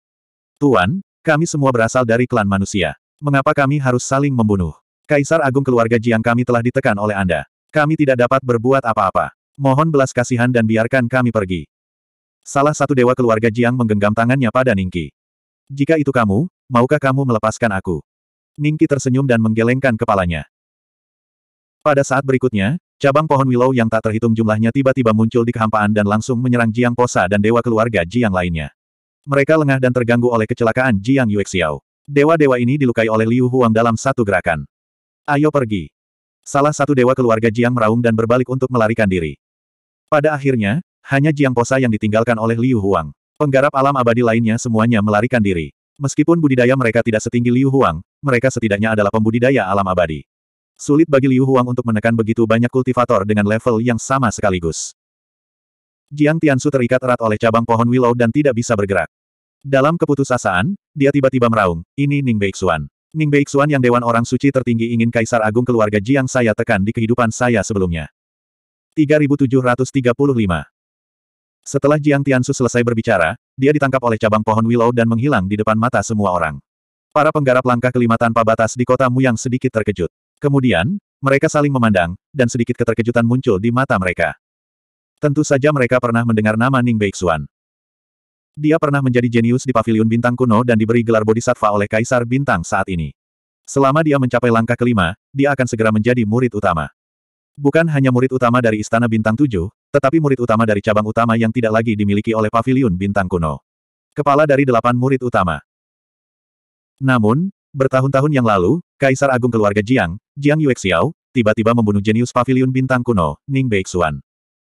Tuan, kami semua berasal dari klan manusia. Mengapa kami harus saling membunuh? Kaisar Agung keluarga Jiang kami telah ditekan oleh Anda. Kami tidak dapat berbuat apa-apa. Mohon belas kasihan dan biarkan kami pergi. Salah satu dewa keluarga Jiang menggenggam tangannya pada Ningki. Jika itu kamu, maukah kamu melepaskan aku? Ningki tersenyum dan menggelengkan kepalanya. Pada saat berikutnya, cabang pohon willow yang tak terhitung jumlahnya tiba-tiba muncul di kehampaan dan langsung menyerang Jiang Posa dan dewa keluarga Jiang lainnya. Mereka lengah dan terganggu oleh kecelakaan Jiang Yuexiao. Dewa-dewa ini dilukai oleh Liu Huang dalam satu gerakan. Ayo pergi. Salah satu dewa keluarga Jiang meraung dan berbalik untuk melarikan diri. Pada akhirnya, hanya Jiang Posa yang ditinggalkan oleh Liu Huang. Penggarap alam abadi lainnya semuanya melarikan diri. Meskipun budidaya mereka tidak setinggi Liu Huang, mereka setidaknya adalah pembudidaya alam abadi. Sulit bagi Liu Huang untuk menekan begitu banyak kultivator dengan level yang sama sekaligus. Jiang Tiansu terikat erat oleh cabang pohon willow dan tidak bisa bergerak. Dalam keputusasaan, dia tiba-tiba meraung, ini Ning Beixuan. Ning Beixuan yang Dewan Orang Suci tertinggi ingin Kaisar Agung keluarga Jiang saya tekan di kehidupan saya sebelumnya. 3735 Setelah Jiang Tiansu selesai berbicara, dia ditangkap oleh cabang pohon willow dan menghilang di depan mata semua orang. Para penggarap langkah kelima tanpa batas di kotamu yang sedikit terkejut. Kemudian, mereka saling memandang, dan sedikit keterkejutan muncul di mata mereka. Tentu saja mereka pernah mendengar nama Ning Beixuan. Dia pernah menjadi jenius di paviliun bintang kuno dan diberi gelar bodhisattva oleh kaisar bintang saat ini. Selama dia mencapai langkah kelima, dia akan segera menjadi murid utama. Bukan hanya murid utama dari Istana Bintang Tujuh, tetapi murid utama dari cabang utama yang tidak lagi dimiliki oleh paviliun bintang kuno. Kepala dari delapan murid utama. Namun, bertahun-tahun yang lalu, Kaisar Agung keluarga Jiang, Jiang Yuexiao, tiba-tiba membunuh jenius Pavilion bintang kuno, Ning Beixuan.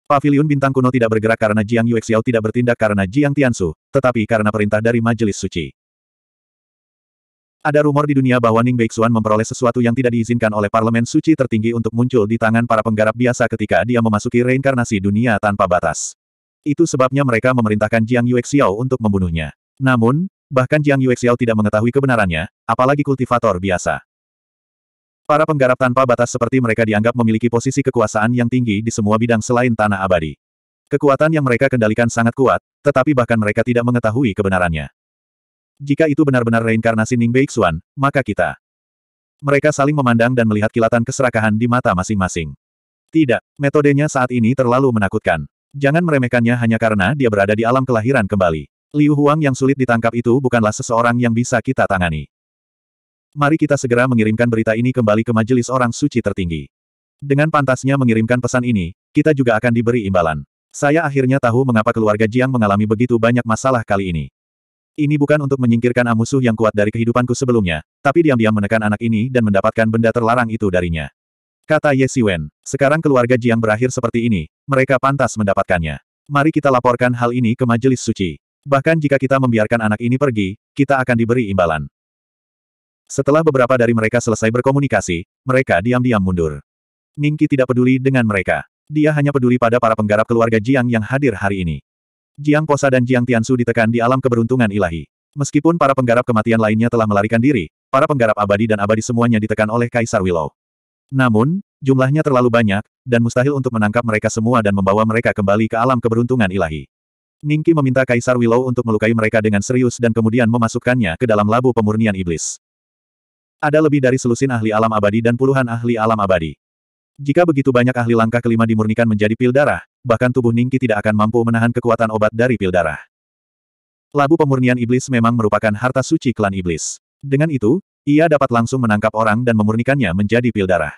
Pavilion bintang kuno tidak bergerak karena Jiang Yuexiao tidak bertindak karena Jiang Tiansu, tetapi karena perintah dari Majelis Suci. Ada rumor di dunia bahwa Ning Beixuan memperoleh sesuatu yang tidak diizinkan oleh Parlemen Suci tertinggi untuk muncul di tangan para penggarap biasa ketika dia memasuki reinkarnasi dunia tanpa batas. Itu sebabnya mereka memerintahkan Jiang Yuexiao untuk membunuhnya. Namun, bahkan Jiang Yuexiao tidak mengetahui kebenarannya, apalagi kultivator biasa. Para penggarap tanpa batas seperti mereka dianggap memiliki posisi kekuasaan yang tinggi di semua bidang selain tanah abadi. Kekuatan yang mereka kendalikan sangat kuat, tetapi bahkan mereka tidak mengetahui kebenarannya. Jika itu benar-benar reinkarnasi Ning Beixuan, maka kita. Mereka saling memandang dan melihat kilatan keserakahan di mata masing-masing. Tidak, metodenya saat ini terlalu menakutkan. Jangan meremehkannya hanya karena dia berada di alam kelahiran kembali. Liu Huang yang sulit ditangkap itu bukanlah seseorang yang bisa kita tangani. Mari kita segera mengirimkan berita ini kembali ke majelis orang suci tertinggi. Dengan pantasnya mengirimkan pesan ini, kita juga akan diberi imbalan. Saya akhirnya tahu mengapa keluarga Jiang mengalami begitu banyak masalah kali ini. Ini bukan untuk menyingkirkan amusuh yang kuat dari kehidupanku sebelumnya, tapi diam-diam menekan anak ini dan mendapatkan benda terlarang itu darinya. Kata Ye Siwen, sekarang keluarga Jiang berakhir seperti ini, mereka pantas mendapatkannya. Mari kita laporkan hal ini ke majelis suci. Bahkan jika kita membiarkan anak ini pergi, kita akan diberi imbalan. Setelah beberapa dari mereka selesai berkomunikasi, mereka diam-diam mundur. Ningki tidak peduli dengan mereka. Dia hanya peduli pada para penggarap keluarga Jiang yang hadir hari ini. Jiang Posa dan Jiang Tiansu ditekan di alam keberuntungan ilahi. Meskipun para penggarap kematian lainnya telah melarikan diri, para penggarap abadi dan abadi semuanya ditekan oleh Kaisar Willow. Namun, jumlahnya terlalu banyak, dan mustahil untuk menangkap mereka semua dan membawa mereka kembali ke alam keberuntungan ilahi. Ningki meminta Kaisar Willow untuk melukai mereka dengan serius dan kemudian memasukkannya ke dalam labu pemurnian iblis. Ada lebih dari selusin ahli alam abadi dan puluhan ahli alam abadi. Jika begitu banyak ahli langkah kelima dimurnikan menjadi pil darah, bahkan tubuh Ningki tidak akan mampu menahan kekuatan obat dari pil darah. Labu pemurnian iblis memang merupakan harta suci klan iblis. Dengan itu, ia dapat langsung menangkap orang dan memurnikannya menjadi pil darah.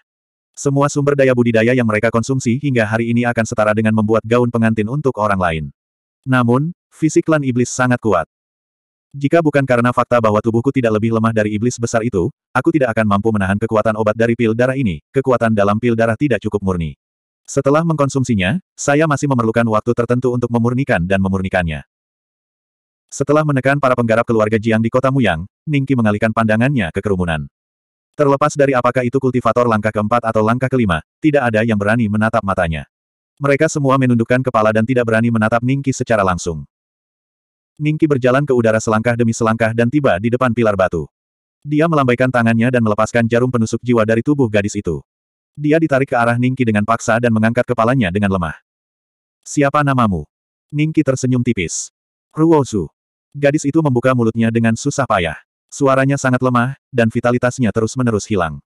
Semua sumber daya budidaya yang mereka konsumsi hingga hari ini akan setara dengan membuat gaun pengantin untuk orang lain. Namun, fisik klan iblis sangat kuat. Jika bukan karena fakta bahwa tubuhku tidak lebih lemah dari iblis besar itu, aku tidak akan mampu menahan kekuatan obat dari pil darah ini, kekuatan dalam pil darah tidak cukup murni. Setelah mengkonsumsinya, saya masih memerlukan waktu tertentu untuk memurnikan dan memurnikannya. Setelah menekan para penggarap keluarga Jiang di kota Muyang, Ningki mengalihkan pandangannya ke kerumunan. Terlepas dari apakah itu kultivator langkah keempat atau langkah kelima, tidak ada yang berani menatap matanya. Mereka semua menundukkan kepala dan tidak berani menatap Ningki secara langsung. Ningki berjalan ke udara selangkah demi selangkah dan tiba di depan pilar batu. Dia melambaikan tangannya dan melepaskan jarum penusuk jiwa dari tubuh gadis itu. Dia ditarik ke arah Ningki dengan paksa dan mengangkat kepalanya dengan lemah. Siapa namamu? Ningki tersenyum tipis. Ruozu. Gadis itu membuka mulutnya dengan susah payah. Suaranya sangat lemah, dan vitalitasnya terus-menerus hilang.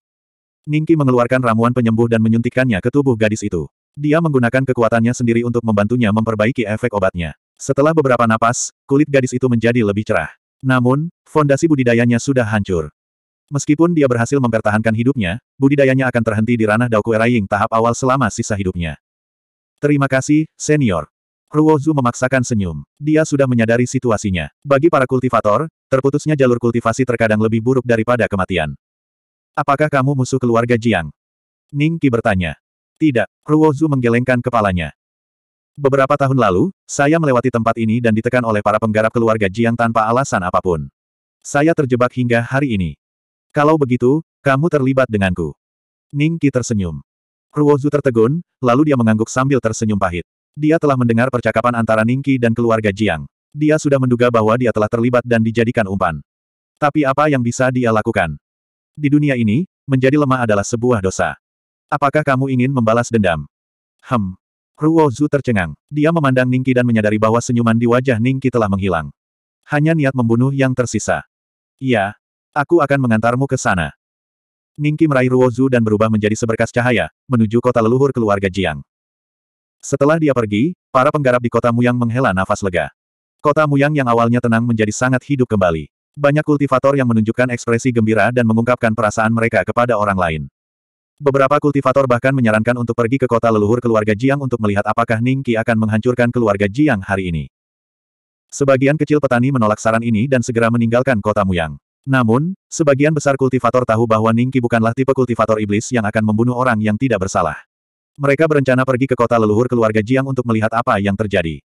Ningki mengeluarkan ramuan penyembuh dan menyuntikkannya ke tubuh gadis itu. Dia menggunakan kekuatannya sendiri untuk membantunya memperbaiki efek obatnya. Setelah beberapa napas, kulit gadis itu menjadi lebih cerah. Namun, fondasi budidayanya sudah hancur. Meskipun dia berhasil mempertahankan hidupnya, budidayanya akan terhenti di ranah Dao Kueraying tahap awal selama sisa hidupnya. Terima kasih, senior. Ruozu memaksakan senyum. Dia sudah menyadari situasinya. Bagi para kultivator, terputusnya jalur kultivasi terkadang lebih buruk daripada kematian. Apakah kamu musuh keluarga Jiang? Ning Qi bertanya. Tidak, Ruozu menggelengkan kepalanya. Beberapa tahun lalu, saya melewati tempat ini dan ditekan oleh para penggarap keluarga Jiang tanpa alasan apapun. Saya terjebak hingga hari ini. Kalau begitu, kamu terlibat denganku. Ning tersenyum. Ruozu tertegun, lalu dia mengangguk sambil tersenyum pahit. Dia telah mendengar percakapan antara Ning dan keluarga Jiang. Dia sudah menduga bahwa dia telah terlibat dan dijadikan umpan. Tapi apa yang bisa dia lakukan? Di dunia ini, menjadi lemah adalah sebuah dosa. Apakah kamu ingin membalas dendam? Hem. Ruo Zhu tercengang. Dia memandang Ningki dan menyadari bahwa senyuman di wajah Ningki telah menghilang. Hanya niat membunuh yang tersisa. Iya. Aku akan mengantarmu ke sana. Ningki meraih Ruo Zhu dan berubah menjadi seberkas cahaya, menuju kota leluhur keluarga Jiang. Setelah dia pergi, para penggarap di kota Muyang menghela nafas lega. Kota Muyang yang awalnya tenang menjadi sangat hidup kembali. Banyak kultivator yang menunjukkan ekspresi gembira dan mengungkapkan perasaan mereka kepada orang lain. Beberapa kultivator bahkan menyarankan untuk pergi ke kota leluhur keluarga Jiang untuk melihat apakah Ning Qi akan menghancurkan keluarga Jiang hari ini. Sebagian kecil petani menolak saran ini dan segera meninggalkan kota Muyang. Namun, sebagian besar kultivator tahu bahwa Ning Qi bukanlah tipe kultivator iblis yang akan membunuh orang yang tidak bersalah. Mereka berencana pergi ke kota leluhur keluarga Jiang untuk melihat apa yang terjadi.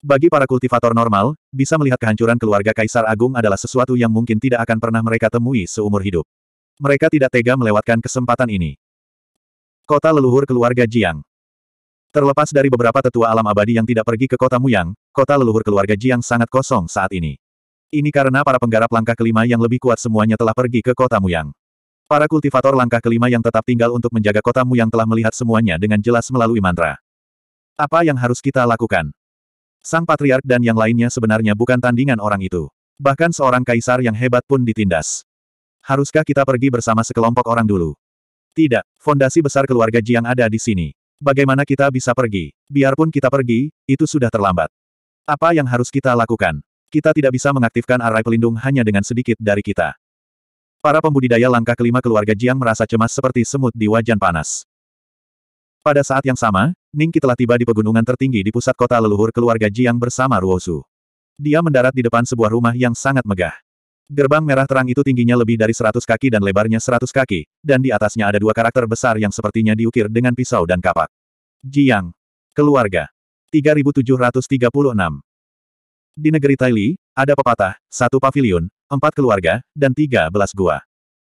Bagi para kultivator normal, bisa melihat kehancuran keluarga Kaisar Agung adalah sesuatu yang mungkin tidak akan pernah mereka temui seumur hidup. Mereka tidak tega melewatkan kesempatan ini. Kota leluhur keluarga Jiang. Terlepas dari beberapa tetua alam abadi yang tidak pergi ke kota Muyang, kota leluhur keluarga Jiang sangat kosong saat ini. Ini karena para penggarap langkah kelima yang lebih kuat semuanya telah pergi ke kota Muyang. Para kultivator langkah kelima yang tetap tinggal untuk menjaga kota Muyang telah melihat semuanya dengan jelas melalui mantra. Apa yang harus kita lakukan? Sang patriark dan yang lainnya sebenarnya bukan tandingan orang itu. Bahkan seorang kaisar yang hebat pun ditindas haruskah kita pergi bersama sekelompok orang dulu? Tidak, fondasi besar keluarga Jiang ada di sini. Bagaimana kita bisa pergi? Biarpun kita pergi, itu sudah terlambat. Apa yang harus kita lakukan? Kita tidak bisa mengaktifkan arai pelindung hanya dengan sedikit dari kita. Para pembudidaya langkah kelima keluarga Jiang merasa cemas seperti semut di wajan panas. Pada saat yang sama, Ningki telah tiba di pegunungan tertinggi di pusat kota leluhur keluarga Jiang bersama Ruosu. Dia mendarat di depan sebuah rumah yang sangat megah. Gerbang merah terang itu tingginya lebih dari 100 kaki dan lebarnya 100 kaki, dan di atasnya ada dua karakter besar yang sepertinya diukir dengan pisau dan kapak. Jiang. Keluarga. 3736. Di negeri Taili, ada pepatah, satu pavilion, empat keluarga, dan tiga belas gua.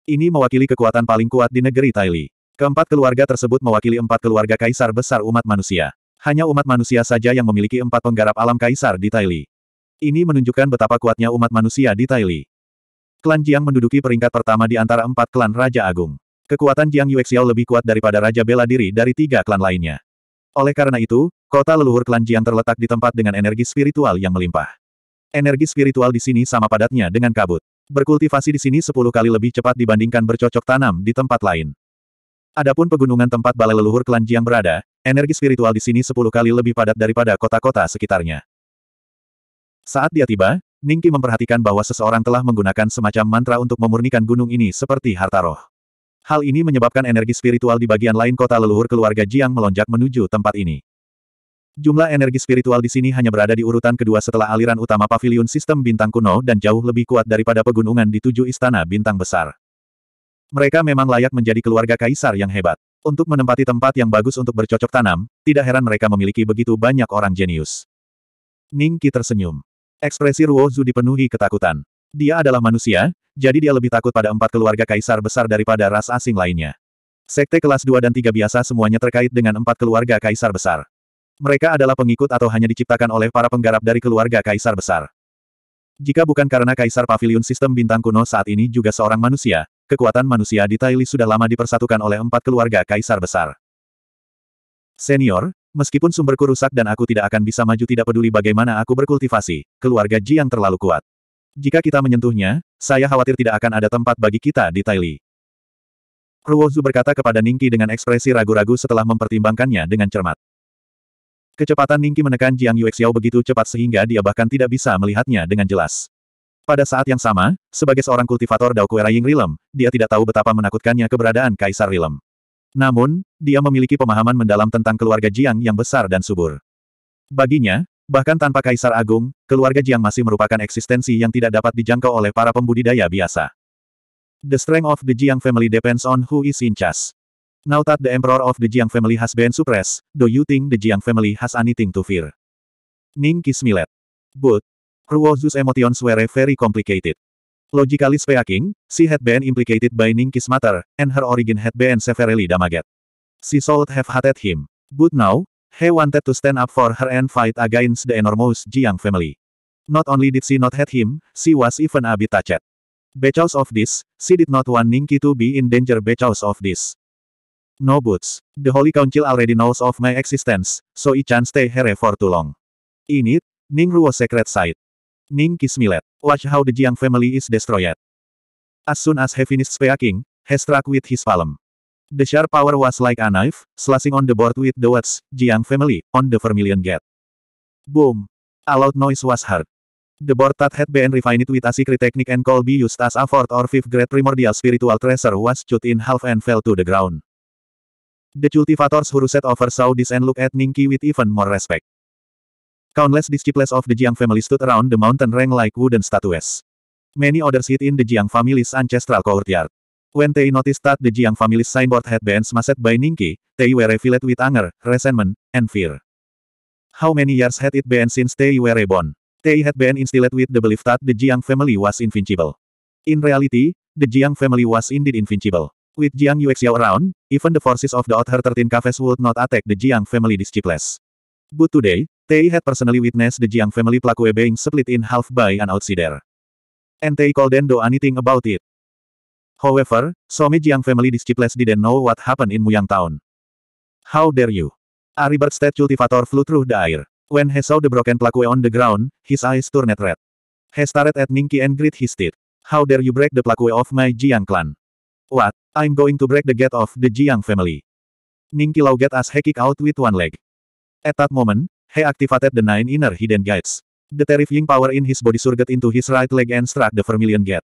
Ini mewakili kekuatan paling kuat di negeri Taili. Keempat keluarga tersebut mewakili empat keluarga kaisar besar umat manusia. Hanya umat manusia saja yang memiliki empat penggarap alam kaisar di Taili. Ini menunjukkan betapa kuatnya umat manusia di Taili. Klan Jiang menduduki peringkat pertama di antara empat klan Raja Agung. Kekuatan Jiang Yuexiao lebih kuat daripada Raja Bela Diri dari tiga klan lainnya. Oleh karena itu, kota leluhur klan Jiang terletak di tempat dengan energi spiritual yang melimpah. Energi spiritual di sini sama padatnya dengan kabut. Berkultivasi di sini sepuluh kali lebih cepat dibandingkan bercocok tanam di tempat lain. Adapun pegunungan tempat balai leluhur klan Jiang berada, energi spiritual di sini sepuluh kali lebih padat daripada kota-kota sekitarnya. Saat dia tiba, Ningki memperhatikan bahwa seseorang telah menggunakan semacam mantra untuk memurnikan gunung ini seperti harta roh. Hal ini menyebabkan energi spiritual di bagian lain kota leluhur keluarga Jiang melonjak menuju tempat ini. Jumlah energi spiritual di sini hanya berada di urutan kedua setelah aliran utama pavilion sistem bintang kuno dan jauh lebih kuat daripada pegunungan di tujuh istana bintang besar. Mereka memang layak menjadi keluarga kaisar yang hebat. Untuk menempati tempat yang bagus untuk bercocok tanam, tidak heran mereka memiliki begitu banyak orang jenius. Ningki tersenyum. Ekspresi Ruozu dipenuhi ketakutan. Dia adalah manusia, jadi dia lebih takut pada empat keluarga kaisar besar daripada ras asing lainnya. Sekte kelas 2 dan 3 biasa semuanya terkait dengan empat keluarga kaisar besar. Mereka adalah pengikut atau hanya diciptakan oleh para penggarap dari keluarga kaisar besar. Jika bukan karena kaisar pavilion sistem bintang kuno saat ini juga seorang manusia, kekuatan manusia di Taili sudah lama dipersatukan oleh empat keluarga kaisar besar. Senior, Meskipun sumberku rusak dan aku tidak akan bisa maju tidak peduli bagaimana aku berkultivasi, keluarga Ji yang terlalu kuat. Jika kita menyentuhnya, saya khawatir tidak akan ada tempat bagi kita di Taili. Ruozu berkata kepada Ningki dengan ekspresi ragu-ragu setelah mempertimbangkannya dengan cermat. Kecepatan Ningki menekan Jiang Yuexiao begitu cepat sehingga dia bahkan tidak bisa melihatnya dengan jelas. Pada saat yang sama, sebagai seorang kultivator Dao Ying Rilem, dia tidak tahu betapa menakutkannya keberadaan Kaisar Rilem. Namun, dia memiliki pemahaman mendalam tentang keluarga Jiang yang besar dan subur. Baginya, bahkan tanpa Kaisar Agung, keluarga Jiang masih merupakan eksistensi yang tidak dapat dijangkau oleh para pembudidaya biasa. The strength of the Jiang family depends on who is in charge. Now that the emperor of the Jiang family has been suppressed, do you think the Jiang family has anything to fear? Ning Kismilet. But, Ruozu's emotions were very complicated. Logically speaking, she had been implicated by Ningki's matter, and her origin had been severely damaged. She should have hated him. But now, he wanted to stand up for her and fight against the enormous Jiang family. Not only did she not hate him, she was even a bit touched. Because of this, she did not want Ningki to be in danger because of this. No boots. The Holy Council already knows of my existence, so it can't stay here for too long. In it, Ningru was secret site. Ning smiled. Watch how the Jiang family is destroyed. As soon as he finished speaking, he struck with his palm. The sharp power was like a knife, slashing on the board with the words, Jiang family, on the vermilion gate. Boom! A loud noise was heard. The board that had been refined with a secret technique and could be used as a fourth or fifth grade primordial spiritual treasure was cut in half and fell to the ground. The cultivators who set over saw this and looked at Ningqi with even more respect. Countless disciples of the Jiang family stood around the mountain rang like wooden statues. Many others hid in the Jiang family's ancestral courtyard. When they noticed that the Jiang family's signboard had been smashed by Ningqi, they were filled with anger, resentment, and fear. How many years had it been since they were born? They had been instilled with the belief that the Jiang family was invincible. In reality, the Jiang family was indeed invincible. With Jiang Yuexiao around, even the forces of the Outer Thirteen Cafes would not attack the Jiang family disciples. But today, Tei had personally witnessed the Jiang family Plakue being split in half by an outsider. And called couldn't do anything about it. However, some Jiang family disciples didn't know what happened in Muyang town. How dare you? A State cultivator flew through the air. When he saw the broken Plakue on the ground, his eyes turned red. He started at Ningki and grit his teeth. How dare you break the Plakue of my Jiang clan? What? I'm going to break the gate of the Jiang family. Ningki Lau get as he kick out with one leg. At that moment, He activated the nine inner hidden gates. The terrifying power in his body surged into his right leg and struck the vermilion gate.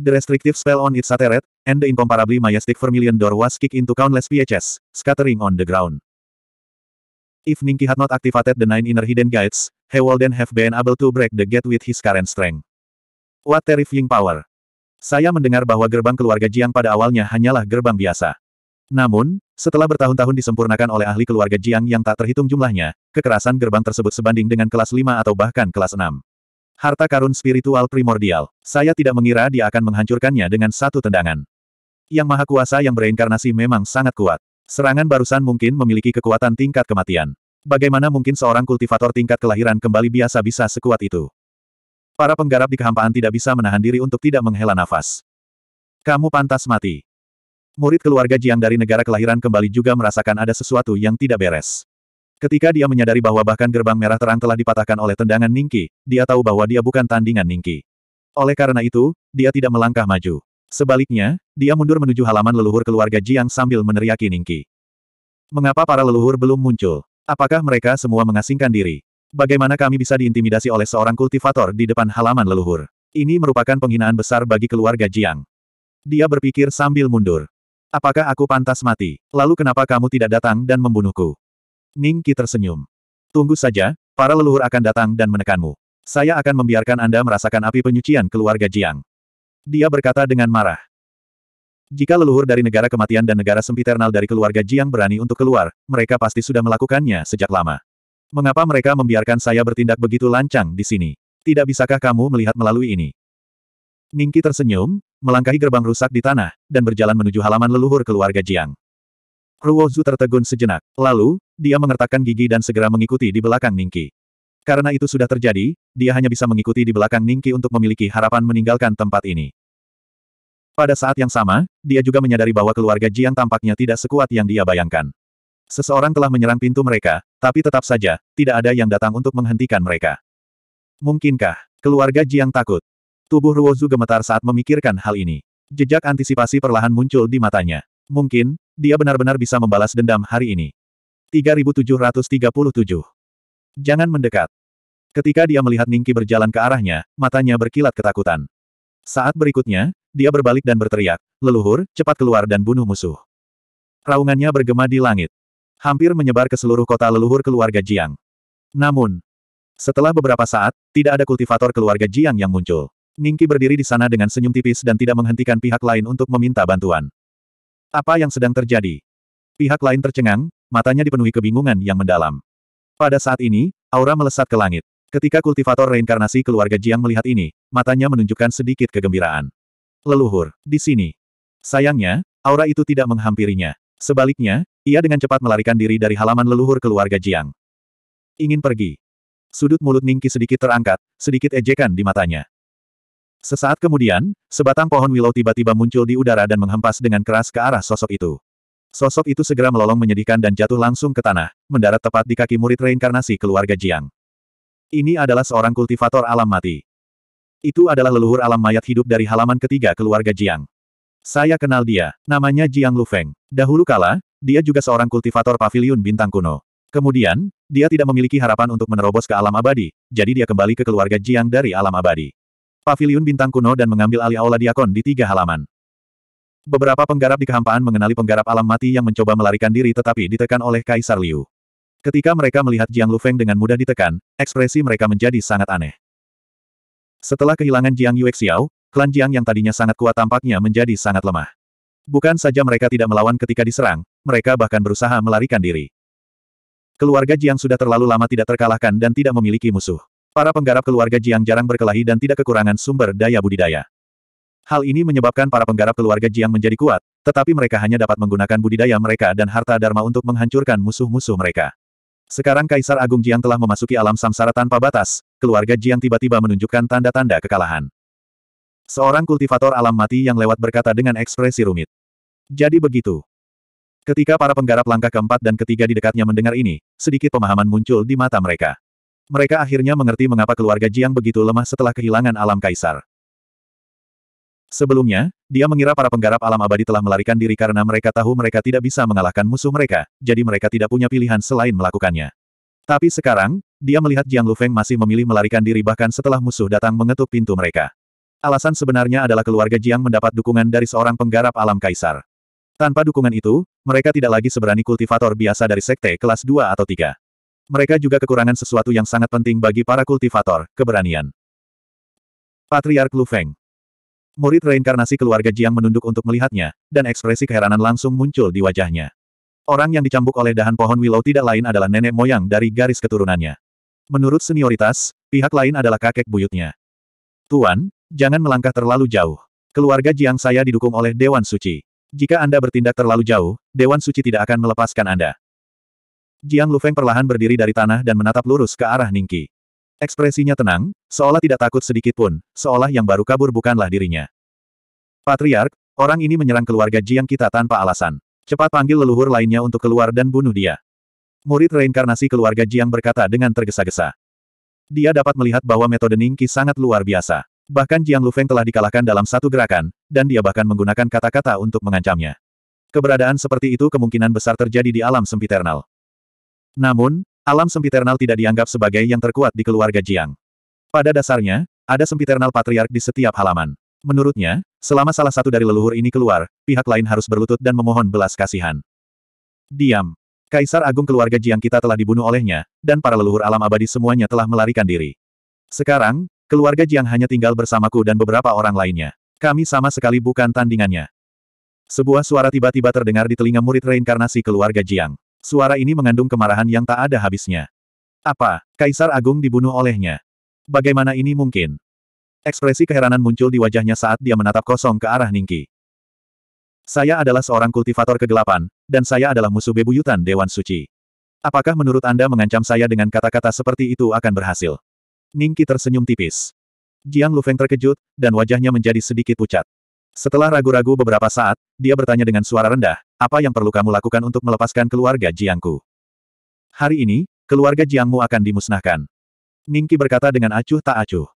The restrictive spell on its satellite, and the incomparably majestic vermilion door was kicked into countless pieces, scattering on the ground. If Ninki had not activated the nine inner hidden gates, he would then have been able to break the gate with his current strength. What terrifying power! Saya mendengar bahwa gerbang keluarga Jiang pada awalnya hanyalah gerbang biasa. Namun, setelah bertahun-tahun disempurnakan oleh ahli keluarga Jiang yang tak terhitung jumlahnya, kekerasan gerbang tersebut sebanding dengan kelas 5 atau bahkan kelas 6. Harta karun spiritual primordial. Saya tidak mengira dia akan menghancurkannya dengan satu tendangan. Yang Maha Kuasa yang bereinkarnasi memang sangat kuat. Serangan barusan mungkin memiliki kekuatan tingkat kematian. Bagaimana mungkin seorang kultivator tingkat kelahiran kembali biasa bisa sekuat itu? Para penggarap di kehampaan tidak bisa menahan diri untuk tidak menghela nafas. Kamu pantas mati. Murid keluarga Jiang dari negara kelahiran kembali juga merasakan ada sesuatu yang tidak beres. Ketika dia menyadari bahwa bahkan gerbang merah terang telah dipatahkan oleh tendangan Ningki, dia tahu bahwa dia bukan tandingan Ningki. Oleh karena itu, dia tidak melangkah maju. Sebaliknya, dia mundur menuju halaman leluhur keluarga Jiang sambil meneriaki Ningki. Mengapa para leluhur belum muncul? Apakah mereka semua mengasingkan diri? Bagaimana kami bisa diintimidasi oleh seorang kultivator di depan halaman leluhur? Ini merupakan penghinaan besar bagi keluarga Jiang. Dia berpikir sambil mundur. Apakah aku pantas mati? Lalu kenapa kamu tidak datang dan membunuhku? Ning Qi tersenyum. Tunggu saja, para leluhur akan datang dan menekanmu. Saya akan membiarkan Anda merasakan api penyucian keluarga Jiang. Dia berkata dengan marah. Jika leluhur dari negara kematian dan negara sempiternal dari keluarga Jiang berani untuk keluar, mereka pasti sudah melakukannya sejak lama. Mengapa mereka membiarkan saya bertindak begitu lancang di sini? Tidak bisakah kamu melihat melalui ini? Ningki tersenyum, melangkahi gerbang rusak di tanah, dan berjalan menuju halaman leluhur keluarga Jiang. Ruozu tertegun sejenak, lalu, dia mengertakkan gigi dan segera mengikuti di belakang Ningki. Karena itu sudah terjadi, dia hanya bisa mengikuti di belakang Ningki untuk memiliki harapan meninggalkan tempat ini. Pada saat yang sama, dia juga menyadari bahwa keluarga Jiang tampaknya tidak sekuat yang dia bayangkan. Seseorang telah menyerang pintu mereka, tapi tetap saja, tidak ada yang datang untuk menghentikan mereka. Mungkinkah, keluarga Jiang takut, Tubuh Ruozu gemetar saat memikirkan hal ini. Jejak antisipasi perlahan muncul di matanya. Mungkin, dia benar-benar bisa membalas dendam hari ini. 3737 Jangan mendekat. Ketika dia melihat Ningki berjalan ke arahnya, matanya berkilat ketakutan. Saat berikutnya, dia berbalik dan berteriak, leluhur, cepat keluar dan bunuh musuh. Raungannya bergema di langit. Hampir menyebar ke seluruh kota leluhur keluarga Jiang. Namun, setelah beberapa saat, tidak ada kultivator keluarga Jiang yang muncul. Ningki berdiri di sana dengan senyum tipis dan tidak menghentikan pihak lain untuk meminta bantuan. Apa yang sedang terjadi? Pihak lain tercengang, matanya dipenuhi kebingungan yang mendalam. Pada saat ini, aura melesat ke langit. Ketika kultivator reinkarnasi keluarga Jiang melihat ini, matanya menunjukkan sedikit kegembiraan. Leluhur, di sini. Sayangnya, aura itu tidak menghampirinya. Sebaliknya, ia dengan cepat melarikan diri dari halaman leluhur keluarga Jiang. Ingin pergi. Sudut mulut Ningki sedikit terangkat, sedikit ejekan di matanya. Sesaat kemudian, sebatang pohon willow tiba-tiba muncul di udara dan menghempas dengan keras ke arah sosok itu. Sosok itu segera melolong menyedihkan dan jatuh langsung ke tanah, mendarat tepat di kaki murid reinkarnasi keluarga Jiang. Ini adalah seorang kultivator alam mati. Itu adalah leluhur alam mayat hidup dari halaman ketiga keluarga Jiang. Saya kenal dia, namanya Jiang Lufeng. Dahulu kala, dia juga seorang kultivator pavilion bintang kuno. Kemudian, dia tidak memiliki harapan untuk menerobos ke alam abadi, jadi dia kembali ke keluarga Jiang dari alam abadi. Pavilion bintang kuno dan mengambil alih aula diakon di tiga halaman. Beberapa penggarap di kehampaan mengenali penggarap alam mati yang mencoba melarikan diri tetapi ditekan oleh Kaisar Liu. Ketika mereka melihat Jiang Lufeng dengan mudah ditekan, ekspresi mereka menjadi sangat aneh. Setelah kehilangan Jiang Yuexiao, klan Jiang yang tadinya sangat kuat tampaknya menjadi sangat lemah. Bukan saja mereka tidak melawan ketika diserang, mereka bahkan berusaha melarikan diri. Keluarga Jiang sudah terlalu lama tidak terkalahkan dan tidak memiliki musuh. Para penggarap keluarga Jiang jarang berkelahi dan tidak kekurangan sumber daya budidaya. Hal ini menyebabkan para penggarap keluarga Jiang menjadi kuat, tetapi mereka hanya dapat menggunakan budidaya mereka dan harta dharma untuk menghancurkan musuh-musuh mereka. Sekarang Kaisar Agung Jiang telah memasuki alam samsara tanpa batas, keluarga Jiang tiba-tiba menunjukkan tanda-tanda kekalahan. Seorang kultivator alam mati yang lewat berkata dengan ekspresi rumit. Jadi begitu. Ketika para penggarap langkah keempat dan ketiga di dekatnya mendengar ini, sedikit pemahaman muncul di mata mereka. Mereka akhirnya mengerti mengapa keluarga Jiang begitu lemah setelah kehilangan alam kaisar. Sebelumnya, dia mengira para penggarap alam abadi telah melarikan diri karena mereka tahu mereka tidak bisa mengalahkan musuh mereka, jadi mereka tidak punya pilihan selain melakukannya. Tapi sekarang, dia melihat Jiang Lu Feng masih memilih melarikan diri bahkan setelah musuh datang mengetuk pintu mereka. Alasan sebenarnya adalah keluarga Jiang mendapat dukungan dari seorang penggarap alam kaisar. Tanpa dukungan itu, mereka tidak lagi seberani kultivator biasa dari sekte kelas 2 atau 3. Mereka juga kekurangan sesuatu yang sangat penting bagi para kultivator, keberanian. Patriark Lu Feng. Murid reinkarnasi keluarga Jiang menunduk untuk melihatnya, dan ekspresi keheranan langsung muncul di wajahnya. Orang yang dicambuk oleh dahan pohon willow tidak lain adalah nenek moyang dari garis keturunannya. Menurut senioritas, pihak lain adalah kakek buyutnya. Tuan, jangan melangkah terlalu jauh. Keluarga Jiang saya didukung oleh Dewan Suci. Jika Anda bertindak terlalu jauh, Dewan Suci tidak akan melepaskan Anda. Jiang Lufeng perlahan berdiri dari tanah dan menatap lurus ke arah Ningki. Ekspresinya tenang, seolah tidak takut sedikit pun, seolah yang baru kabur bukanlah dirinya. Patriark, orang ini menyerang keluarga Jiang kita tanpa alasan. Cepat panggil leluhur lainnya untuk keluar dan bunuh dia. Murid reinkarnasi keluarga Jiang berkata dengan tergesa-gesa. Dia dapat melihat bahwa metode Ningki sangat luar biasa. Bahkan Jiang Lufeng telah dikalahkan dalam satu gerakan, dan dia bahkan menggunakan kata-kata untuk mengancamnya. Keberadaan seperti itu kemungkinan besar terjadi di alam sempiternal. Namun, alam sempiternal tidak dianggap sebagai yang terkuat di keluarga Jiang. Pada dasarnya, ada sempiternal patriark di setiap halaman. Menurutnya, selama salah satu dari leluhur ini keluar, pihak lain harus berlutut dan memohon belas kasihan. Diam. Kaisar Agung keluarga Jiang kita telah dibunuh olehnya, dan para leluhur alam abadi semuanya telah melarikan diri. Sekarang, keluarga Jiang hanya tinggal bersamaku dan beberapa orang lainnya. Kami sama sekali bukan tandingannya. Sebuah suara tiba-tiba terdengar di telinga murid reinkarnasi keluarga Jiang. Suara ini mengandung kemarahan yang tak ada habisnya. Apa, Kaisar Agung dibunuh olehnya? Bagaimana ini mungkin? Ekspresi keheranan muncul di wajahnya saat dia menatap kosong ke arah Ningki. Saya adalah seorang kultivator kegelapan, dan saya adalah musuh bebuyutan Dewan Suci. Apakah menurut Anda mengancam saya dengan kata-kata seperti itu akan berhasil? Ningki tersenyum tipis. Jiang Lufeng terkejut, dan wajahnya menjadi sedikit pucat. Setelah ragu-ragu beberapa saat, dia bertanya dengan suara rendah, apa yang perlu kamu lakukan untuk melepaskan keluarga Jiangku? Hari ini, keluarga Jiangmu akan dimusnahkan. Ningki berkata dengan acuh tak acuh.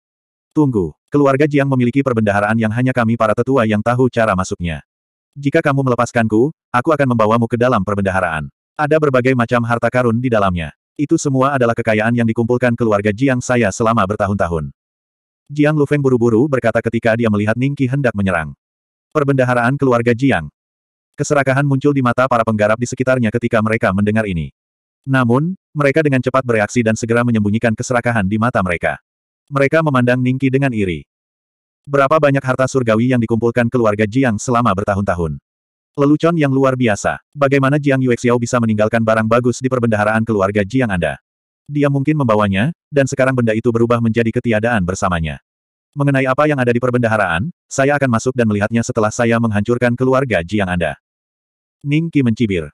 Tunggu, keluarga Jiang memiliki perbendaharaan yang hanya kami para tetua yang tahu cara masuknya. Jika kamu melepaskanku, aku akan membawamu ke dalam perbendaharaan. Ada berbagai macam harta karun di dalamnya. Itu semua adalah kekayaan yang dikumpulkan keluarga Jiang saya selama bertahun-tahun. Jiang Lufeng buru-buru berkata ketika dia melihat Ningki hendak menyerang. Perbendaharaan keluarga Jiang. Keserakahan muncul di mata para penggarap di sekitarnya ketika mereka mendengar ini. Namun, mereka dengan cepat bereaksi dan segera menyembunyikan keserakahan di mata mereka. Mereka memandang Ningki dengan iri. Berapa banyak harta surgawi yang dikumpulkan keluarga Jiang selama bertahun-tahun. Lelucon yang luar biasa. Bagaimana Jiang Yuexiao bisa meninggalkan barang bagus di perbendaharaan keluarga Jiang Anda? Dia mungkin membawanya, dan sekarang benda itu berubah menjadi ketiadaan bersamanya. Mengenai apa yang ada di perbendaharaan, saya akan masuk dan melihatnya setelah saya menghancurkan keluarga Jiang Anda. Ning Qi mencibir.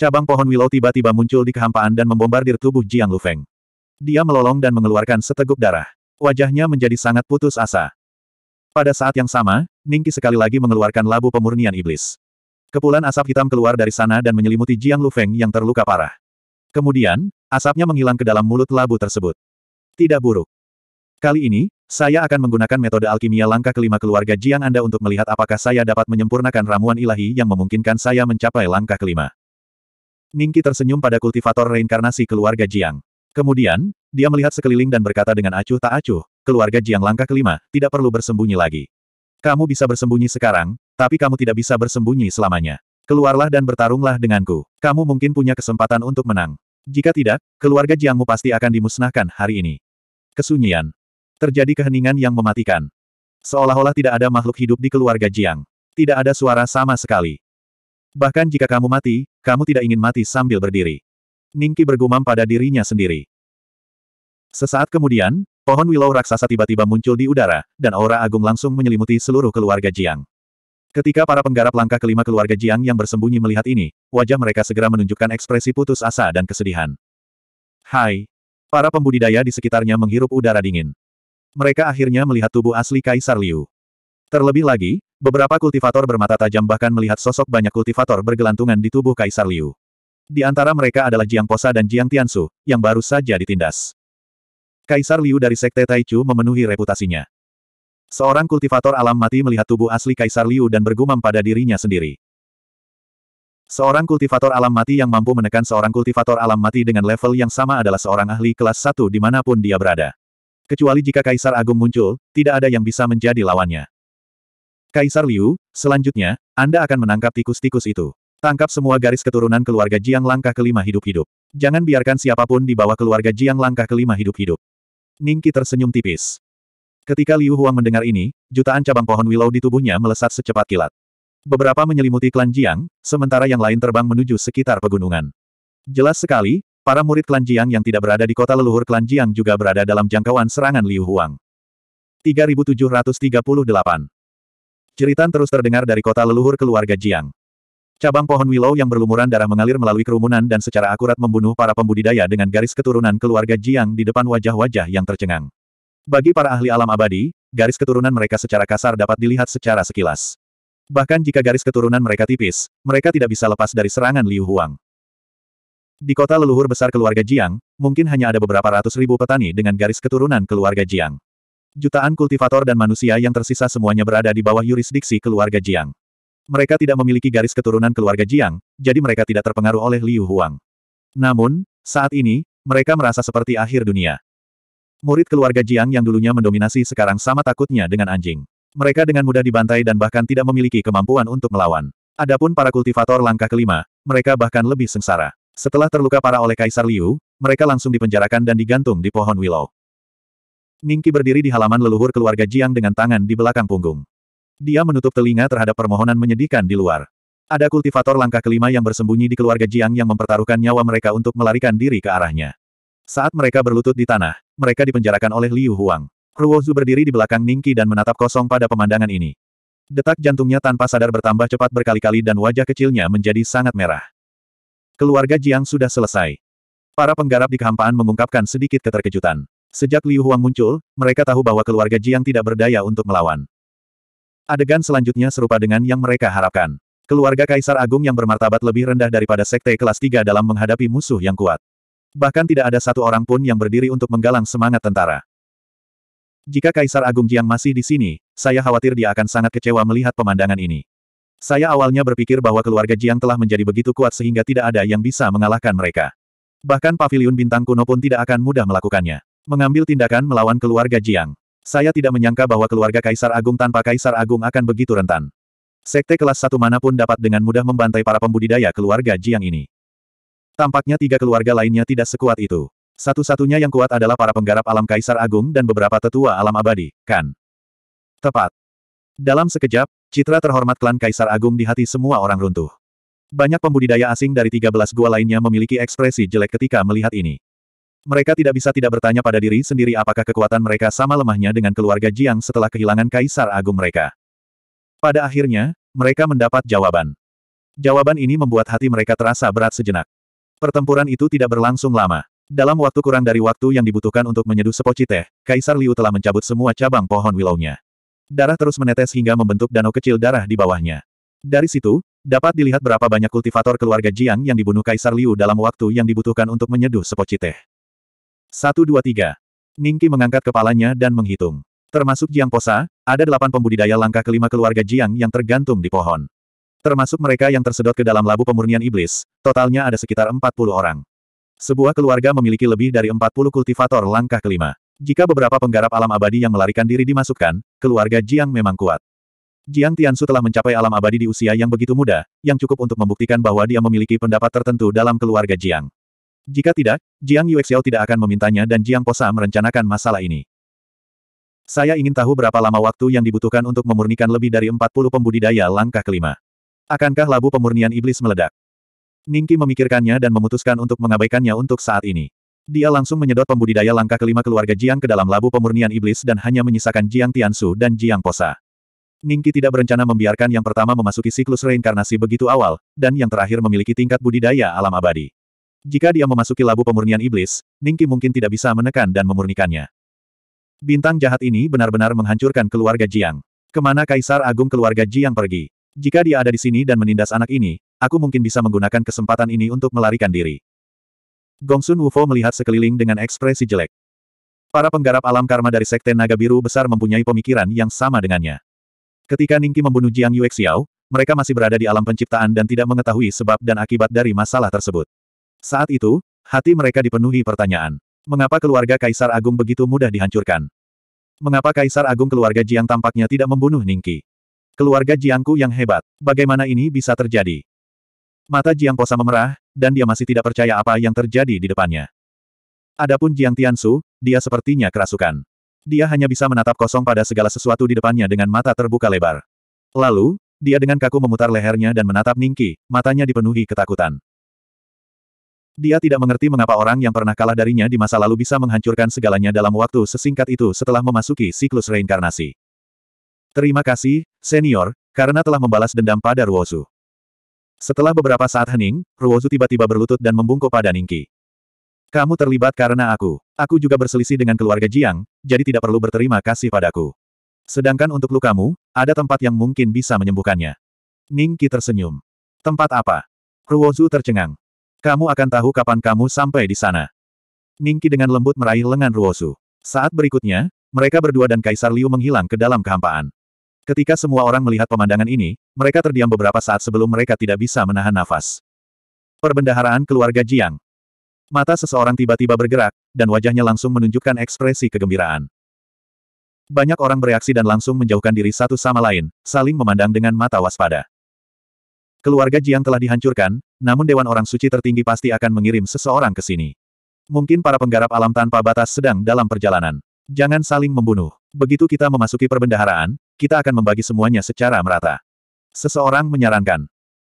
Cabang pohon willow tiba-tiba muncul di kehampaan dan membombardir tubuh Jiang Lufeng. Dia melolong dan mengeluarkan seteguk darah. Wajahnya menjadi sangat putus asa. Pada saat yang sama, Ning Qi sekali lagi mengeluarkan labu pemurnian iblis. Kepulan asap hitam keluar dari sana dan menyelimuti Jiang Lufeng yang terluka parah. Kemudian, asapnya menghilang ke dalam mulut labu tersebut. Tidak buruk. Kali ini, saya akan menggunakan metode alkimia langkah kelima keluarga Jiang Anda untuk melihat apakah saya dapat menyempurnakan ramuan ilahi yang memungkinkan saya mencapai langkah kelima. Ningki tersenyum pada kultivator reinkarnasi keluarga Jiang. Kemudian, dia melihat sekeliling dan berkata dengan acuh tak acuh, keluarga Jiang langkah kelima, tidak perlu bersembunyi lagi. Kamu bisa bersembunyi sekarang, tapi kamu tidak bisa bersembunyi selamanya. Keluarlah dan bertarunglah denganku. Kamu mungkin punya kesempatan untuk menang. Jika tidak, keluarga Jiangmu pasti akan dimusnahkan hari ini. Kesunyian. Terjadi keheningan yang mematikan. Seolah-olah tidak ada makhluk hidup di keluarga Jiang. Tidak ada suara sama sekali. Bahkan jika kamu mati, kamu tidak ingin mati sambil berdiri. Ningki bergumam pada dirinya sendiri. Sesaat kemudian, pohon willow raksasa tiba-tiba muncul di udara, dan aura agung langsung menyelimuti seluruh keluarga Jiang. Ketika para penggarap langkah kelima keluarga Jiang yang bersembunyi melihat ini, wajah mereka segera menunjukkan ekspresi putus asa dan kesedihan. Hai! Para pembudidaya di sekitarnya menghirup udara dingin. Mereka akhirnya melihat tubuh asli Kaisar Liu. Terlebih lagi, beberapa kultivator bermata tajam bahkan melihat sosok banyak kultivator bergelantungan di tubuh Kaisar Liu. Di antara mereka adalah Jiang Posa dan Jiang Tiansu, yang baru saja ditindas. Kaisar Liu dari Sekte Taichu memenuhi reputasinya. Seorang kultivator alam mati melihat tubuh asli Kaisar Liu dan bergumam pada dirinya sendiri. Seorang kultivator alam mati yang mampu menekan seorang kultivator alam mati dengan level yang sama adalah seorang ahli kelas 1 dimanapun dia berada. Kecuali jika Kaisar Agung muncul, tidak ada yang bisa menjadi lawannya. Kaisar Liu, selanjutnya, Anda akan menangkap tikus-tikus itu. Tangkap semua garis keturunan keluarga Jiang langkah kelima hidup-hidup. Jangan biarkan siapapun di bawah keluarga Jiang langkah kelima hidup-hidup. Ningki tersenyum tipis. Ketika Liu Huang mendengar ini, jutaan cabang pohon willow di tubuhnya melesat secepat kilat. Beberapa menyelimuti klan Jiang, sementara yang lain terbang menuju sekitar pegunungan. Jelas sekali, Para murid klan Jiang yang tidak berada di kota leluhur klan Jiang juga berada dalam jangkauan serangan Liu Huang. 3738 Ceritan terus terdengar dari kota leluhur keluarga Jiang. Cabang pohon willow yang berlumuran darah mengalir melalui kerumunan dan secara akurat membunuh para pembudidaya dengan garis keturunan keluarga Jiang di depan wajah-wajah yang tercengang. Bagi para ahli alam abadi, garis keturunan mereka secara kasar dapat dilihat secara sekilas. Bahkan jika garis keturunan mereka tipis, mereka tidak bisa lepas dari serangan Liu Huang. Di kota leluhur besar keluarga Jiang, mungkin hanya ada beberapa ratus ribu petani dengan garis keturunan keluarga Jiang. Jutaan kultivator dan manusia yang tersisa semuanya berada di bawah yurisdiksi keluarga Jiang. Mereka tidak memiliki garis keturunan keluarga Jiang, jadi mereka tidak terpengaruh oleh Liu Huang. Namun, saat ini, mereka merasa seperti akhir dunia. Murid keluarga Jiang yang dulunya mendominasi sekarang sama takutnya dengan anjing. Mereka dengan mudah dibantai dan bahkan tidak memiliki kemampuan untuk melawan. Adapun para kultivator langkah kelima, mereka bahkan lebih sengsara. Setelah terluka parah oleh Kaisar Liu, mereka langsung dipenjarakan dan digantung di pohon willow. Ningki berdiri di halaman leluhur keluarga Jiang dengan tangan di belakang punggung. Dia menutup telinga terhadap permohonan menyedihkan di luar. Ada kultivator langkah kelima yang bersembunyi di keluarga Jiang yang mempertaruhkan nyawa mereka untuk melarikan diri ke arahnya. Saat mereka berlutut di tanah, mereka dipenjarakan oleh Liu Huang. Ruozu berdiri di belakang Ningki dan menatap kosong pada pemandangan ini. Detak jantungnya tanpa sadar bertambah cepat berkali-kali dan wajah kecilnya menjadi sangat merah. Keluarga Jiang sudah selesai. Para penggarap di kehampaan mengungkapkan sedikit keterkejutan. Sejak Liu Huang muncul, mereka tahu bahwa keluarga Jiang tidak berdaya untuk melawan. Adegan selanjutnya serupa dengan yang mereka harapkan. Keluarga Kaisar Agung yang bermartabat lebih rendah daripada Sekte Kelas 3 dalam menghadapi musuh yang kuat. Bahkan tidak ada satu orang pun yang berdiri untuk menggalang semangat tentara. Jika Kaisar Agung Jiang masih di sini, saya khawatir dia akan sangat kecewa melihat pemandangan ini. Saya awalnya berpikir bahwa keluarga Jiang telah menjadi begitu kuat sehingga tidak ada yang bisa mengalahkan mereka. Bahkan pavilion bintang kuno pun tidak akan mudah melakukannya. Mengambil tindakan melawan keluarga Jiang. Saya tidak menyangka bahwa keluarga Kaisar Agung tanpa Kaisar Agung akan begitu rentan. Sekte kelas satu manapun dapat dengan mudah membantai para pembudidaya keluarga Jiang ini. Tampaknya tiga keluarga lainnya tidak sekuat itu. Satu-satunya yang kuat adalah para penggarap alam Kaisar Agung dan beberapa tetua alam abadi, kan? Tepat. Dalam sekejap, Citra terhormat klan Kaisar Agung di hati semua orang runtuh. Banyak pembudidaya asing dari 13 gua lainnya memiliki ekspresi jelek ketika melihat ini. Mereka tidak bisa tidak bertanya pada diri sendiri apakah kekuatan mereka sama lemahnya dengan keluarga Jiang setelah kehilangan Kaisar Agung mereka. Pada akhirnya, mereka mendapat jawaban. Jawaban ini membuat hati mereka terasa berat sejenak. Pertempuran itu tidak berlangsung lama. Dalam waktu kurang dari waktu yang dibutuhkan untuk menyeduh sepoci teh, Kaisar Liu telah mencabut semua cabang pohon wilaunya. Darah terus menetes hingga membentuk danau kecil darah di bawahnya. Dari situ, dapat dilihat berapa banyak kultivator keluarga Jiang yang dibunuh Kaisar Liu dalam waktu yang dibutuhkan untuk menyeduh sepoci teh. Satu dua tiga. Ningki mengangkat kepalanya dan menghitung. Termasuk Jiang Posa, ada delapan pembudidaya langkah kelima keluarga Jiang yang tergantung di pohon. Termasuk mereka yang tersedot ke dalam labu pemurnian iblis, totalnya ada sekitar 40 orang. Sebuah keluarga memiliki lebih dari 40 kultivator langkah kelima. Jika beberapa penggarap alam abadi yang melarikan diri dimasukkan, keluarga Jiang memang kuat. Jiang Tiansu telah mencapai alam abadi di usia yang begitu muda, yang cukup untuk membuktikan bahwa dia memiliki pendapat tertentu dalam keluarga Jiang. Jika tidak, Jiang Yuexiao tidak akan memintanya dan Jiang Posa merencanakan masalah ini. Saya ingin tahu berapa lama waktu yang dibutuhkan untuk memurnikan lebih dari 40 pembudidaya langkah kelima. Akankah labu pemurnian iblis meledak? Ningki memikirkannya dan memutuskan untuk mengabaikannya untuk saat ini. Dia langsung menyedot pembudidaya langkah kelima keluarga Jiang ke dalam labu pemurnian iblis dan hanya menyisakan Jiang Tiansu dan Jiang Posa. Ningki tidak berencana membiarkan yang pertama memasuki siklus reinkarnasi begitu awal, dan yang terakhir memiliki tingkat budidaya alam abadi. Jika dia memasuki labu pemurnian iblis, Ningki mungkin tidak bisa menekan dan memurnikannya. Bintang jahat ini benar-benar menghancurkan keluarga Jiang. Kemana Kaisar Agung keluarga Jiang pergi? Jika dia ada di sini dan menindas anak ini, aku mungkin bisa menggunakan kesempatan ini untuk melarikan diri. Gongsun Wufo melihat sekeliling dengan ekspresi jelek. Para penggarap alam karma dari Sekte Naga Biru besar mempunyai pemikiran yang sama dengannya. Ketika Ningki membunuh Jiang Yuexiao, mereka masih berada di alam penciptaan dan tidak mengetahui sebab dan akibat dari masalah tersebut. Saat itu, hati mereka dipenuhi pertanyaan. Mengapa keluarga Kaisar Agung begitu mudah dihancurkan? Mengapa Kaisar Agung keluarga Jiang tampaknya tidak membunuh Ningki? Keluarga Jiangku yang hebat, bagaimana ini bisa terjadi? Mata Jiang Posa memerah, dan dia masih tidak percaya apa yang terjadi di depannya. Adapun Jiang Tiansu, dia sepertinya kerasukan. Dia hanya bisa menatap kosong pada segala sesuatu di depannya dengan mata terbuka lebar. Lalu, dia dengan kaku memutar lehernya dan menatap Ningki, matanya dipenuhi ketakutan. Dia tidak mengerti mengapa orang yang pernah kalah darinya di masa lalu bisa menghancurkan segalanya dalam waktu sesingkat itu setelah memasuki siklus reinkarnasi. Terima kasih, senior, karena telah membalas dendam pada Ruozu. Setelah beberapa saat hening, Ruozu tiba-tiba berlutut dan membungkuk pada Ningki. Kamu terlibat karena aku. Aku juga berselisih dengan keluarga Jiang, jadi tidak perlu berterima kasih padaku. Sedangkan untuk lukamu, ada tempat yang mungkin bisa menyembuhkannya. Ningki tersenyum. Tempat apa? Ruozu tercengang. Kamu akan tahu kapan kamu sampai di sana. Ningki dengan lembut meraih lengan Ruozu. Saat berikutnya, mereka berdua dan Kaisar Liu menghilang ke dalam kehampaan. Ketika semua orang melihat pemandangan ini, mereka terdiam beberapa saat sebelum mereka tidak bisa menahan nafas. Perbendaharaan keluarga Jiang. Mata seseorang tiba-tiba bergerak, dan wajahnya langsung menunjukkan ekspresi kegembiraan. Banyak orang bereaksi dan langsung menjauhkan diri satu sama lain, saling memandang dengan mata waspada. Keluarga Jiang telah dihancurkan, namun Dewan Orang Suci tertinggi pasti akan mengirim seseorang ke sini. Mungkin para penggarap alam tanpa batas sedang dalam perjalanan. Jangan saling membunuh. Begitu kita memasuki perbendaharaan, kita akan membagi semuanya secara merata. Seseorang menyarankan.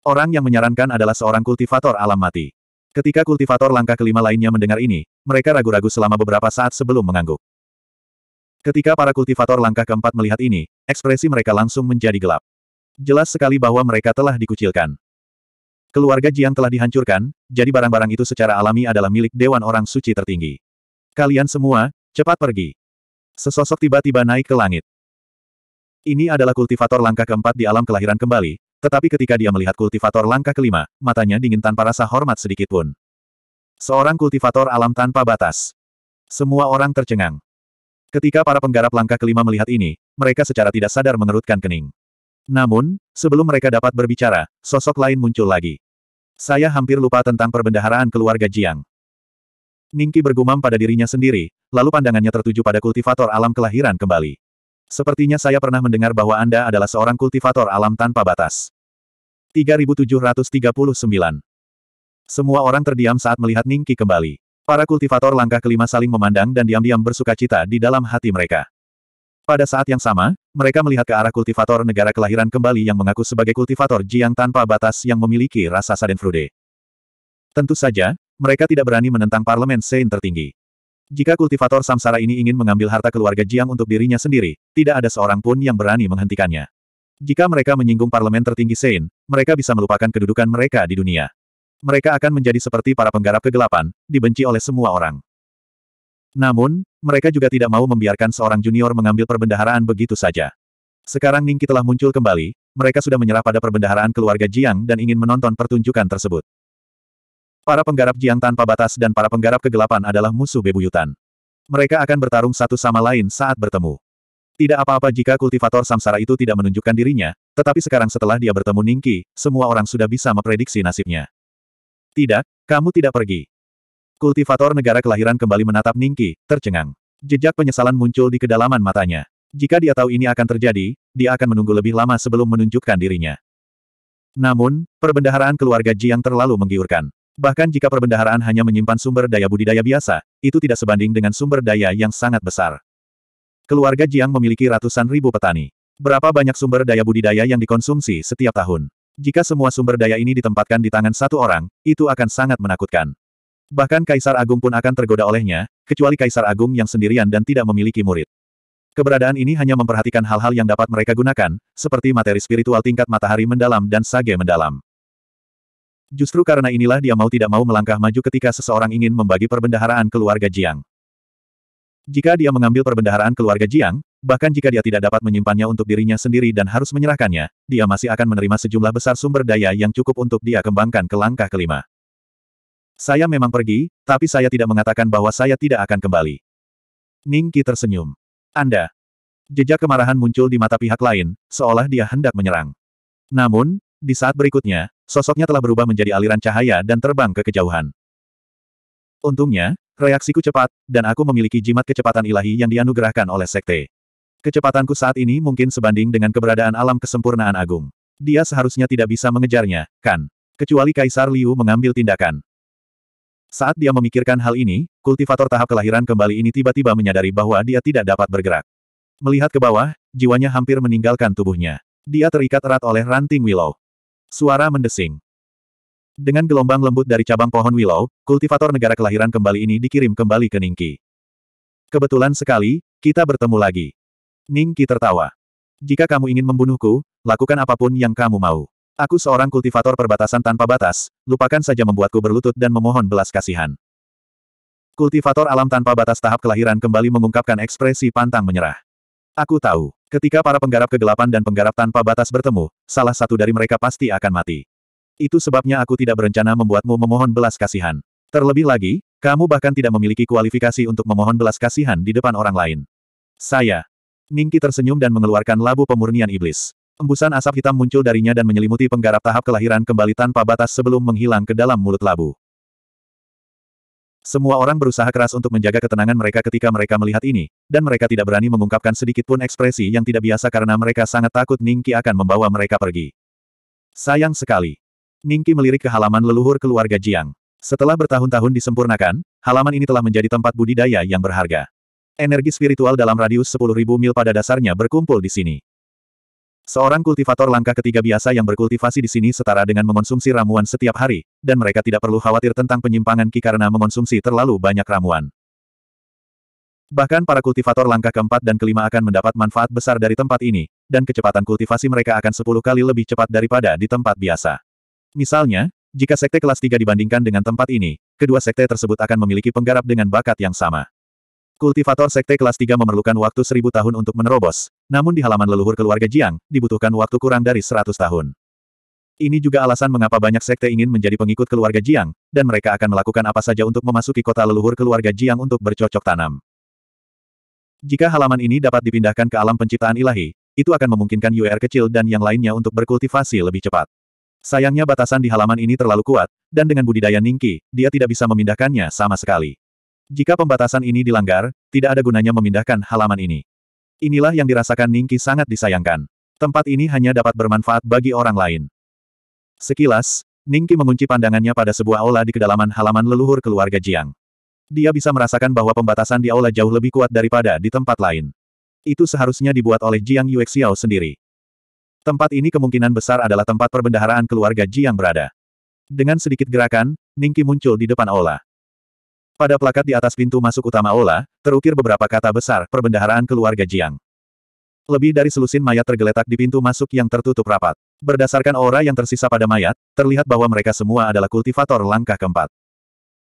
Orang yang menyarankan adalah seorang kultivator alam mati. Ketika kultivator langkah kelima lainnya mendengar ini, mereka ragu-ragu selama beberapa saat sebelum mengangguk. Ketika para kultivator langkah keempat melihat ini, ekspresi mereka langsung menjadi gelap. Jelas sekali bahwa mereka telah dikucilkan. Keluarga Jiang telah dihancurkan, jadi barang-barang itu secara alami adalah milik Dewan Orang Suci Tertinggi. Kalian semua, cepat pergi. Sesosok tiba-tiba naik ke langit. Ini adalah kultivator langkah keempat di alam kelahiran kembali, tetapi ketika dia melihat kultivator langkah kelima, matanya dingin tanpa rasa hormat sedikitpun. Seorang kultivator alam tanpa batas. Semua orang tercengang. Ketika para penggarap langkah kelima melihat ini, mereka secara tidak sadar mengerutkan kening. Namun, sebelum mereka dapat berbicara, sosok lain muncul lagi. Saya hampir lupa tentang perbendaharaan keluarga Jiang. Ningki bergumam pada dirinya sendiri, lalu pandangannya tertuju pada kultivator alam kelahiran kembali. Sepertinya saya pernah mendengar bahwa Anda adalah seorang kultivator alam tanpa batas. 3739. Semua orang terdiam saat melihat Ningki kembali. Para kultivator langkah kelima saling memandang dan diam-diam bersuka cita di dalam hati mereka. Pada saat yang sama, mereka melihat ke arah kultivator negara kelahiran kembali yang mengaku sebagai kultivator Jiang tanpa batas yang memiliki rasa Sadenfrude. Tentu saja, mereka tidak berani menentang parlemen Sein tertinggi. Jika kultivator samsara ini ingin mengambil harta keluarga Jiang untuk dirinya sendiri, tidak ada seorang pun yang berani menghentikannya. Jika mereka menyinggung parlemen tertinggi Sein, mereka bisa melupakan kedudukan mereka di dunia. Mereka akan menjadi seperti para penggarap kegelapan, dibenci oleh semua orang. Namun, mereka juga tidak mau membiarkan seorang junior mengambil perbendaharaan begitu saja. Sekarang Ningki telah muncul kembali, mereka sudah menyerah pada perbendaharaan keluarga Jiang dan ingin menonton pertunjukan tersebut. Para penggarap Jiang tanpa batas dan para penggarap kegelapan adalah musuh bebuyutan. Mereka akan bertarung satu sama lain saat bertemu. Tidak apa-apa jika kultivator samsara itu tidak menunjukkan dirinya, tetapi sekarang setelah dia bertemu Ningki, semua orang sudah bisa memprediksi nasibnya. Tidak, kamu tidak pergi. Kultivator negara kelahiran kembali menatap Ningki, tercengang. Jejak penyesalan muncul di kedalaman matanya. Jika dia tahu ini akan terjadi, dia akan menunggu lebih lama sebelum menunjukkan dirinya. Namun, perbendaharaan keluarga Jiang terlalu menggiurkan. Bahkan jika perbendaharaan hanya menyimpan sumber daya budidaya biasa, itu tidak sebanding dengan sumber daya yang sangat besar. Keluarga Jiang memiliki ratusan ribu petani. Berapa banyak sumber daya budidaya yang dikonsumsi setiap tahun? Jika semua sumber daya ini ditempatkan di tangan satu orang, itu akan sangat menakutkan. Bahkan Kaisar Agung pun akan tergoda olehnya, kecuali Kaisar Agung yang sendirian dan tidak memiliki murid. Keberadaan ini hanya memperhatikan hal-hal yang dapat mereka gunakan, seperti materi spiritual tingkat matahari mendalam dan sage mendalam. Justru karena inilah dia mau tidak mau melangkah maju ketika seseorang ingin membagi perbendaharaan keluarga Jiang. Jika dia mengambil perbendaharaan keluarga Jiang, bahkan jika dia tidak dapat menyimpannya untuk dirinya sendiri dan harus menyerahkannya, dia masih akan menerima sejumlah besar sumber daya yang cukup untuk dia kembangkan ke langkah kelima. Saya memang pergi, tapi saya tidak mengatakan bahwa saya tidak akan kembali. Ningki tersenyum. Anda. Jejak kemarahan muncul di mata pihak lain, seolah dia hendak menyerang. Namun, di saat berikutnya, sosoknya telah berubah menjadi aliran cahaya dan terbang ke kejauhan. Untungnya, reaksiku cepat, dan aku memiliki jimat kecepatan ilahi yang dianugerahkan oleh sekte. Kecepatanku saat ini mungkin sebanding dengan keberadaan alam kesempurnaan agung. Dia seharusnya tidak bisa mengejarnya, kan? Kecuali Kaisar Liu mengambil tindakan. Saat dia memikirkan hal ini, kultivator tahap kelahiran kembali ini tiba-tiba menyadari bahwa dia tidak dapat bergerak. Melihat ke bawah, jiwanya hampir meninggalkan tubuhnya. Dia terikat erat oleh ranting willow. Suara mendesing. Dengan gelombang lembut dari cabang pohon Willow, kultivator negara kelahiran kembali ini dikirim kembali ke Ningki. Kebetulan sekali, kita bertemu lagi. Ningki tertawa. Jika kamu ingin membunuhku, lakukan apapun yang kamu mau. Aku seorang kultivator perbatasan tanpa batas, lupakan saja membuatku berlutut dan memohon belas kasihan. Kultivator alam tanpa batas tahap kelahiran kembali mengungkapkan ekspresi pantang menyerah. Aku tahu. Ketika para penggarap kegelapan dan penggarap tanpa batas bertemu, salah satu dari mereka pasti akan mati. Itu sebabnya aku tidak berencana membuatmu memohon belas kasihan. Terlebih lagi, kamu bahkan tidak memiliki kualifikasi untuk memohon belas kasihan di depan orang lain. Saya. Ningki tersenyum dan mengeluarkan labu pemurnian iblis. Embusan asap hitam muncul darinya dan menyelimuti penggarap tahap kelahiran kembali tanpa batas sebelum menghilang ke dalam mulut labu. Semua orang berusaha keras untuk menjaga ketenangan mereka ketika mereka melihat ini, dan mereka tidak berani mengungkapkan sedikit pun ekspresi yang tidak biasa karena mereka sangat takut Ningki akan membawa mereka pergi. Sayang sekali. Ningki melirik ke halaman leluhur keluarga Jiang. Setelah bertahun-tahun disempurnakan, halaman ini telah menjadi tempat budidaya yang berharga. Energi spiritual dalam radius 10.000 mil pada dasarnya berkumpul di sini. Seorang kultivator langkah ketiga biasa yang berkultivasi di sini setara dengan mengonsumsi ramuan setiap hari, dan mereka tidak perlu khawatir tentang penyimpangan Ki karena mengonsumsi terlalu banyak ramuan. Bahkan para kultivator langkah keempat dan kelima akan mendapat manfaat besar dari tempat ini, dan kecepatan kultivasi mereka akan 10 kali lebih cepat daripada di tempat biasa. Misalnya, jika sekte kelas 3 dibandingkan dengan tempat ini, kedua sekte tersebut akan memiliki penggarap dengan bakat yang sama. Kultivator Sekte kelas 3 memerlukan waktu seribu tahun untuk menerobos, namun di halaman leluhur keluarga Jiang, dibutuhkan waktu kurang dari seratus tahun. Ini juga alasan mengapa banyak sekte ingin menjadi pengikut keluarga Jiang, dan mereka akan melakukan apa saja untuk memasuki kota leluhur keluarga Jiang untuk bercocok tanam. Jika halaman ini dapat dipindahkan ke alam penciptaan ilahi, itu akan memungkinkan UR kecil dan yang lainnya untuk berkultivasi lebih cepat. Sayangnya batasan di halaman ini terlalu kuat, dan dengan budidaya Ningki, dia tidak bisa memindahkannya sama sekali. Jika pembatasan ini dilanggar, tidak ada gunanya memindahkan halaman ini. Inilah yang dirasakan Ningki sangat disayangkan. Tempat ini hanya dapat bermanfaat bagi orang lain. Sekilas, Ningki mengunci pandangannya pada sebuah aula di kedalaman halaman leluhur keluarga Jiang. Dia bisa merasakan bahwa pembatasan di aula jauh lebih kuat daripada di tempat lain. Itu seharusnya dibuat oleh Jiang Yuexiao sendiri. Tempat ini kemungkinan besar adalah tempat perbendaharaan keluarga Jiang berada. Dengan sedikit gerakan, Ningki muncul di depan aula. Pada plakat di atas pintu masuk utama Ola, terukir beberapa kata besar, perbendaharaan keluarga Jiang. Lebih dari selusin mayat tergeletak di pintu masuk yang tertutup rapat. Berdasarkan aura yang tersisa pada mayat, terlihat bahwa mereka semua adalah kultivator langkah keempat.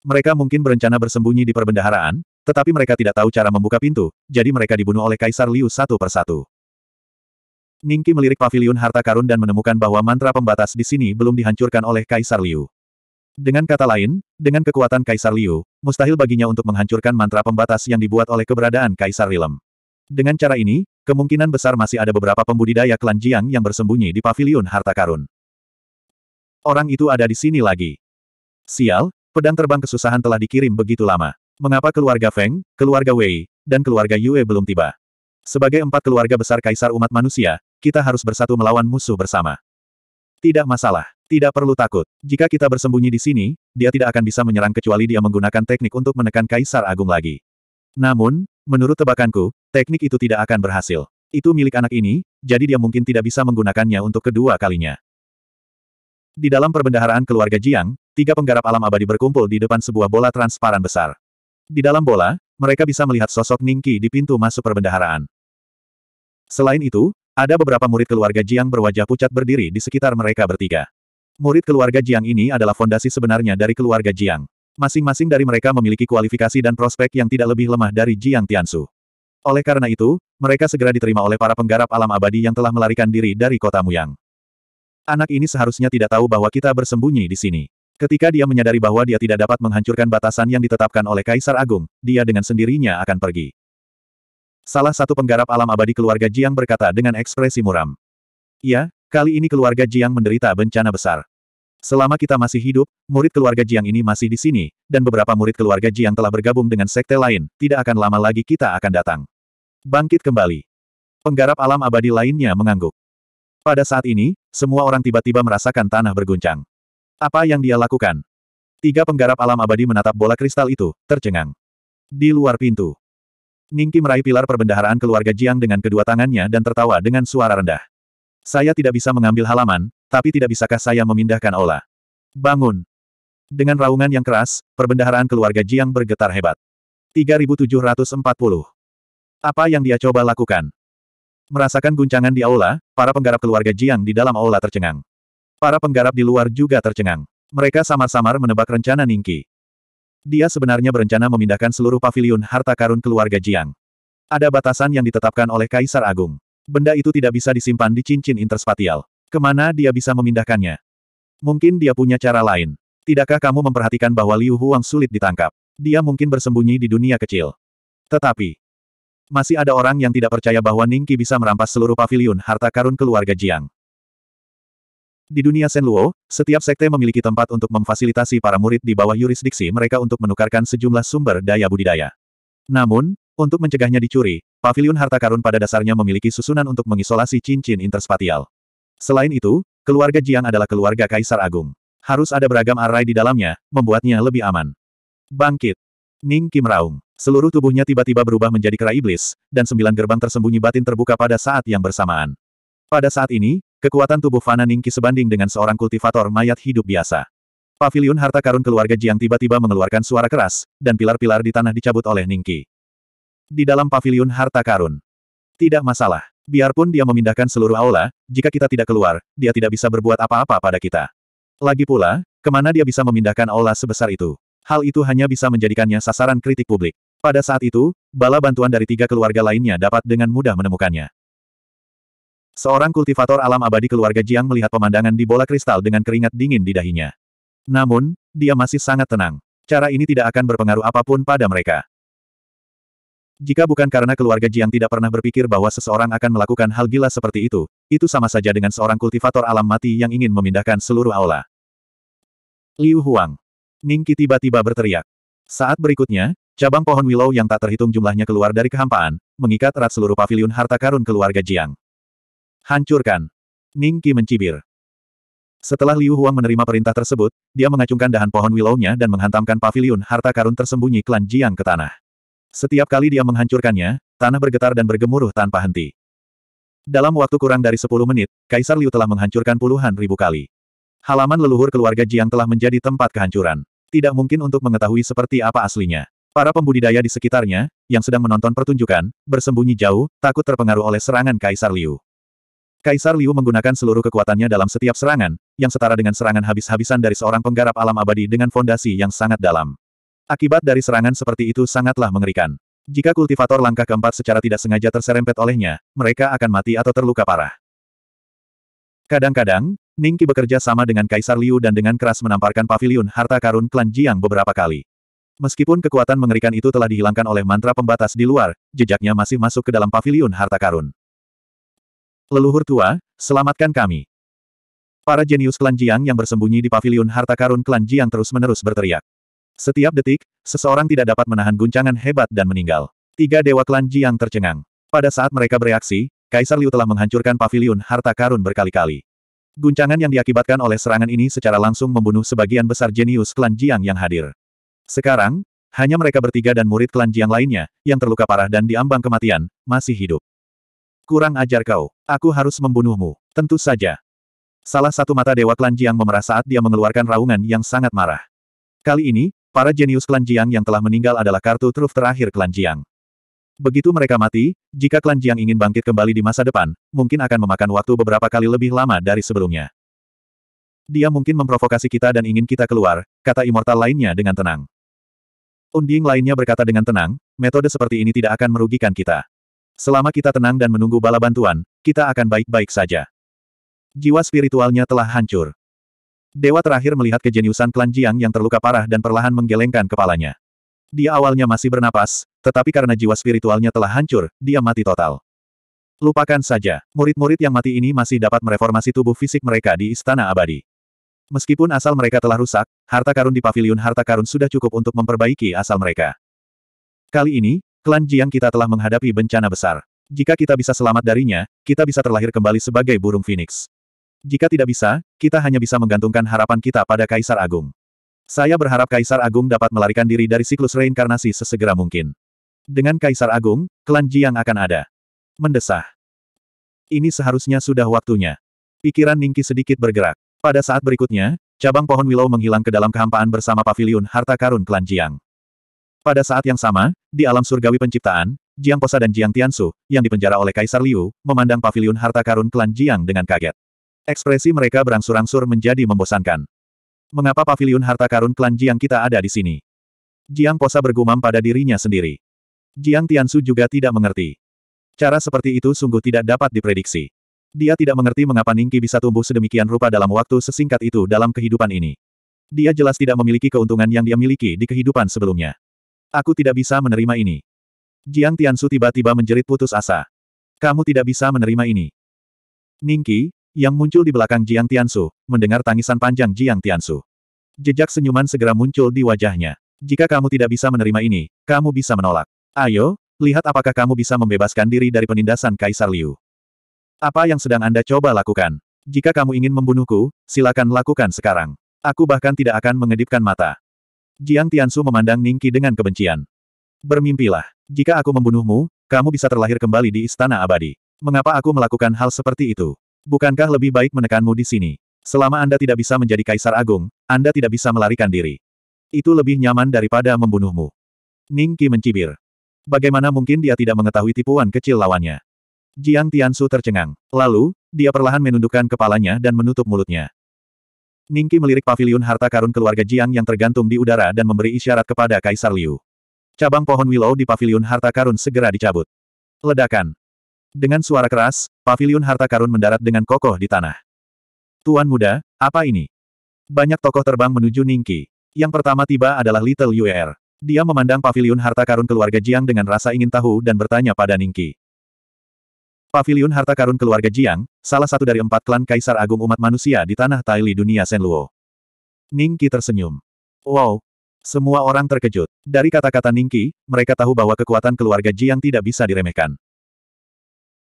Mereka mungkin berencana bersembunyi di perbendaharaan, tetapi mereka tidak tahu cara membuka pintu, jadi mereka dibunuh oleh Kaisar Liu satu persatu. Ningki melirik pavilion harta karun dan menemukan bahwa mantra pembatas di sini belum dihancurkan oleh Kaisar Liu. Dengan kata lain, dengan kekuatan Kaisar Liu, mustahil baginya untuk menghancurkan mantra pembatas yang dibuat oleh keberadaan Kaisar Rilem. Dengan cara ini, kemungkinan besar masih ada beberapa pembudidaya klan Jiang yang bersembunyi di paviliun harta karun. Orang itu ada di sini lagi. Sial, pedang terbang kesusahan telah dikirim begitu lama. Mengapa keluarga Feng, keluarga Wei, dan keluarga Yue belum tiba? Sebagai empat keluarga besar kaisar umat manusia, kita harus bersatu melawan musuh bersama. Tidak masalah. Tidak perlu takut. Jika kita bersembunyi di sini, dia tidak akan bisa menyerang kecuali dia menggunakan teknik untuk menekan Kaisar Agung lagi. Namun, menurut tebakanku, teknik itu tidak akan berhasil. Itu milik anak ini, jadi dia mungkin tidak bisa menggunakannya untuk kedua kalinya. Di dalam perbendaharaan keluarga Jiang, tiga penggarap alam abadi berkumpul di depan sebuah bola transparan besar. Di dalam bola, mereka bisa melihat sosok Ningki di pintu masuk perbendaharaan. Selain itu, ada beberapa murid keluarga Jiang berwajah pucat berdiri di sekitar mereka bertiga. Murid keluarga Jiang ini adalah fondasi sebenarnya dari keluarga Jiang. Masing-masing dari mereka memiliki kualifikasi dan prospek yang tidak lebih lemah dari Jiang Tiansu. Oleh karena itu, mereka segera diterima oleh para penggarap alam abadi yang telah melarikan diri dari kota Muyang. Anak ini seharusnya tidak tahu bahwa kita bersembunyi di sini. Ketika dia menyadari bahwa dia tidak dapat menghancurkan batasan yang ditetapkan oleh Kaisar Agung, dia dengan sendirinya akan pergi. Salah satu penggarap alam abadi keluarga Jiang berkata dengan ekspresi muram. Ya, kali ini keluarga Jiang menderita bencana besar. Selama kita masih hidup, murid keluarga Jiang ini masih di sini, dan beberapa murid keluarga Jiang telah bergabung dengan sekte lain, tidak akan lama lagi kita akan datang. Bangkit kembali. Penggarap alam abadi lainnya mengangguk. Pada saat ini, semua orang tiba-tiba merasakan tanah berguncang. Apa yang dia lakukan? Tiga penggarap alam abadi menatap bola kristal itu, tercengang. Di luar pintu. Ningki meraih pilar perbendaharaan keluarga Jiang dengan kedua tangannya dan tertawa dengan suara rendah. Saya tidak bisa mengambil halaman, tapi tidak bisakah saya memindahkan Ola? Bangun! Dengan raungan yang keras, perbendaharaan keluarga Jiang bergetar hebat. 3740. Apa yang dia coba lakukan? Merasakan guncangan di aula, para penggarap keluarga Jiang di dalam aula tercengang. Para penggarap di luar juga tercengang. Mereka samar-samar menebak rencana Ningki. Dia sebenarnya berencana memindahkan seluruh pavilion harta karun keluarga Jiang. Ada batasan yang ditetapkan oleh Kaisar Agung. Benda itu tidak bisa disimpan di cincin interspatial. Kemana dia bisa memindahkannya? Mungkin dia punya cara lain. Tidakkah kamu memperhatikan bahwa Liu Huang sulit ditangkap? Dia mungkin bersembunyi di dunia kecil. Tetapi, masih ada orang yang tidak percaya bahwa Ningqi bisa merampas seluruh pavilion harta karun keluarga Jiang. Di dunia Senluo, setiap sekte memiliki tempat untuk memfasilitasi para murid di bawah yurisdiksi mereka untuk menukarkan sejumlah sumber daya budidaya. Namun, untuk mencegahnya dicuri, Paviliun harta karun pada dasarnya memiliki susunan untuk mengisolasi cincin interspatial. Selain itu, keluarga Jiang adalah keluarga Kaisar Agung. Harus ada beragam arai di dalamnya, membuatnya lebih aman. Bangkit. Ning Kim Raung. Seluruh tubuhnya tiba-tiba berubah menjadi kera iblis, dan sembilan gerbang tersembunyi batin terbuka pada saat yang bersamaan. Pada saat ini, kekuatan tubuh Fana Ning Ki sebanding dengan seorang kultivator mayat hidup biasa. Paviliun harta karun keluarga Jiang tiba-tiba mengeluarkan suara keras, dan pilar-pilar di tanah dicabut oleh Ning Qi di dalam paviliun harta karun. Tidak masalah. Biarpun dia memindahkan seluruh aula, jika kita tidak keluar, dia tidak bisa berbuat apa-apa pada kita. Lagi pula, kemana dia bisa memindahkan aula sebesar itu? Hal itu hanya bisa menjadikannya sasaran kritik publik. Pada saat itu, bala bantuan dari tiga keluarga lainnya dapat dengan mudah menemukannya. Seorang kultivator alam abadi keluarga Jiang melihat pemandangan di bola kristal dengan keringat dingin di dahinya. Namun, dia masih sangat tenang. Cara ini tidak akan berpengaruh apapun pada mereka. Jika bukan karena keluarga Jiang tidak pernah berpikir bahwa seseorang akan melakukan hal gila seperti itu, itu sama saja dengan seorang kultivator alam mati yang ingin memindahkan seluruh aula. Liu Huang. Ningki tiba-tiba berteriak. Saat berikutnya, cabang pohon willow yang tak terhitung jumlahnya keluar dari kehampaan, mengikat erat seluruh paviliun harta karun keluarga Jiang. Hancurkan. Ningki mencibir. Setelah Liu Huang menerima perintah tersebut, dia mengacungkan dahan pohon willownya dan menghantamkan paviliun harta karun tersembunyi klan Jiang ke tanah. Setiap kali dia menghancurkannya, tanah bergetar dan bergemuruh tanpa henti. Dalam waktu kurang dari 10 menit, Kaisar Liu telah menghancurkan puluhan ribu kali. Halaman leluhur keluarga Jiang telah menjadi tempat kehancuran. Tidak mungkin untuk mengetahui seperti apa aslinya. Para pembudidaya di sekitarnya, yang sedang menonton pertunjukan, bersembunyi jauh, takut terpengaruh oleh serangan Kaisar Liu. Kaisar Liu menggunakan seluruh kekuatannya dalam setiap serangan, yang setara dengan serangan habis-habisan dari seorang penggarap alam abadi dengan fondasi yang sangat dalam. Akibat dari serangan seperti itu sangatlah mengerikan. Jika kultivator langkah keempat secara tidak sengaja terserempet olehnya, mereka akan mati atau terluka parah. Kadang-kadang, Ningki bekerja sama dengan Kaisar Liu dan dengan keras menamparkan pavilion harta karun klan Jiang beberapa kali. Meskipun kekuatan mengerikan itu telah dihilangkan oleh mantra pembatas di luar, jejaknya masih masuk ke dalam pavilion harta karun. Leluhur tua, selamatkan kami. Para jenius klan Jiang yang bersembunyi di pavilion harta karun klan Jiang terus-menerus berteriak. Setiap detik, seseorang tidak dapat menahan guncangan hebat dan meninggal. Tiga dewa klan Jiang tercengang. Pada saat mereka bereaksi, Kaisar Liu telah menghancurkan pavilion harta karun berkali-kali. Guncangan yang diakibatkan oleh serangan ini secara langsung membunuh sebagian besar jenius klan Jiang yang hadir. Sekarang, hanya mereka bertiga dan murid klan Jiang lainnya, yang terluka parah dan diambang kematian, masih hidup. Kurang ajar kau, aku harus membunuhmu, tentu saja. Salah satu mata dewa klan Jiang memerah saat dia mengeluarkan raungan yang sangat marah. Kali ini, Para jenius klan Jiang yang telah meninggal adalah kartu truf terakhir klan Jiang. Begitu mereka mati, jika klan Jiang ingin bangkit kembali di masa depan, mungkin akan memakan waktu beberapa kali lebih lama dari sebelumnya. Dia mungkin memprovokasi kita dan ingin kita keluar, kata immortal lainnya dengan tenang. Unding lainnya berkata dengan tenang, metode seperti ini tidak akan merugikan kita. Selama kita tenang dan menunggu bala bantuan, kita akan baik-baik saja. Jiwa spiritualnya telah hancur. Dewa terakhir melihat kejeniusan klan Jiang yang terluka parah dan perlahan menggelengkan kepalanya. Dia awalnya masih bernapas, tetapi karena jiwa spiritualnya telah hancur, dia mati total. Lupakan saja, murid-murid yang mati ini masih dapat mereformasi tubuh fisik mereka di Istana Abadi. Meskipun asal mereka telah rusak, harta karun di paviliun harta karun sudah cukup untuk memperbaiki asal mereka. Kali ini, klan Jiang kita telah menghadapi bencana besar. Jika kita bisa selamat darinya, kita bisa terlahir kembali sebagai burung phoenix. Jika tidak bisa, kita hanya bisa menggantungkan harapan kita pada Kaisar Agung. Saya berharap Kaisar Agung dapat melarikan diri dari siklus reinkarnasi sesegera mungkin. Dengan Kaisar Agung, klan Jiang akan ada. Mendesah. Ini seharusnya sudah waktunya. Pikiran Ningki sedikit bergerak. Pada saat berikutnya, cabang pohon Willow menghilang ke dalam kehampaan bersama pavilion harta karun klan Jiang. Pada saat yang sama, di alam surgawi penciptaan, Jiang Posa dan Jiang Tiansu, yang dipenjara oleh Kaisar Liu, memandang pavilion harta karun klan Jiang dengan kaget. Ekspresi mereka berangsur-angsur menjadi membosankan. Mengapa pavilion harta karun klan Jiang kita ada di sini? Jiang Posa bergumam pada dirinya sendiri. Jiang Tiansu juga tidak mengerti. Cara seperti itu sungguh tidak dapat diprediksi. Dia tidak mengerti mengapa Ningki bisa tumbuh sedemikian rupa dalam waktu sesingkat itu dalam kehidupan ini. Dia jelas tidak memiliki keuntungan yang dia miliki di kehidupan sebelumnya. Aku tidak bisa menerima ini. Jiang Tiansu tiba-tiba menjerit putus asa. Kamu tidak bisa menerima ini. Ningki, yang muncul di belakang Jiang Tiansu, mendengar tangisan panjang Jiang Tiansu. Jejak senyuman segera muncul di wajahnya. Jika kamu tidak bisa menerima ini, kamu bisa menolak. Ayo, lihat apakah kamu bisa membebaskan diri dari penindasan Kaisar Liu. Apa yang sedang Anda coba lakukan? Jika kamu ingin membunuhku, silakan lakukan sekarang. Aku bahkan tidak akan mengedipkan mata. Jiang Tiansu memandang Ningki dengan kebencian. Bermimpilah. Jika aku membunuhmu, kamu bisa terlahir kembali di istana abadi. Mengapa aku melakukan hal seperti itu? Bukankah lebih baik menekanmu di sini? Selama Anda tidak bisa menjadi kaisar agung, Anda tidak bisa melarikan diri. Itu lebih nyaman daripada membunuhmu. Ning Qi mencibir. Bagaimana mungkin dia tidak mengetahui tipuan kecil lawannya? Jiang Tiansu tercengang. Lalu, dia perlahan menundukkan kepalanya dan menutup mulutnya. Ning Qi melirik pavilion harta karun keluarga Jiang yang tergantung di udara dan memberi isyarat kepada Kaisar Liu. Cabang pohon willow di pavilion harta karun segera dicabut. Ledakan. Dengan suara keras, Paviliun harta karun mendarat dengan kokoh di tanah. Tuan muda, apa ini? Banyak tokoh terbang menuju Ningki. Yang pertama tiba adalah Little Yuer. Dia memandang paviliun harta karun keluarga Jiang dengan rasa ingin tahu dan bertanya pada Ningki. Paviliun harta karun keluarga Jiang, salah satu dari empat klan Kaisar Agung Umat Manusia di tanah Taili dunia Senluo. Ningki tersenyum. Wow, semua orang terkejut. Dari kata-kata Ningki, mereka tahu bahwa kekuatan keluarga Jiang tidak bisa diremehkan.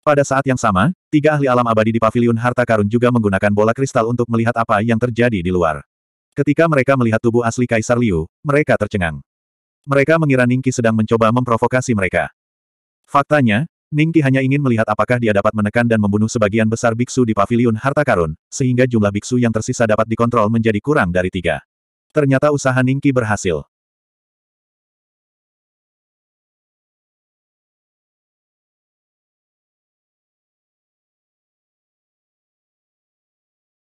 Pada saat yang sama, tiga ahli alam abadi di paviliun harta karun juga menggunakan bola kristal untuk melihat apa yang terjadi di luar. Ketika mereka melihat tubuh asli Kaisar Liu, mereka tercengang. Mereka mengira Ningki sedang mencoba memprovokasi mereka. Faktanya, Ningki hanya ingin melihat apakah dia dapat menekan dan membunuh sebagian besar biksu di paviliun harta karun, sehingga jumlah biksu yang tersisa dapat dikontrol menjadi kurang dari tiga. Ternyata usaha Ningki berhasil.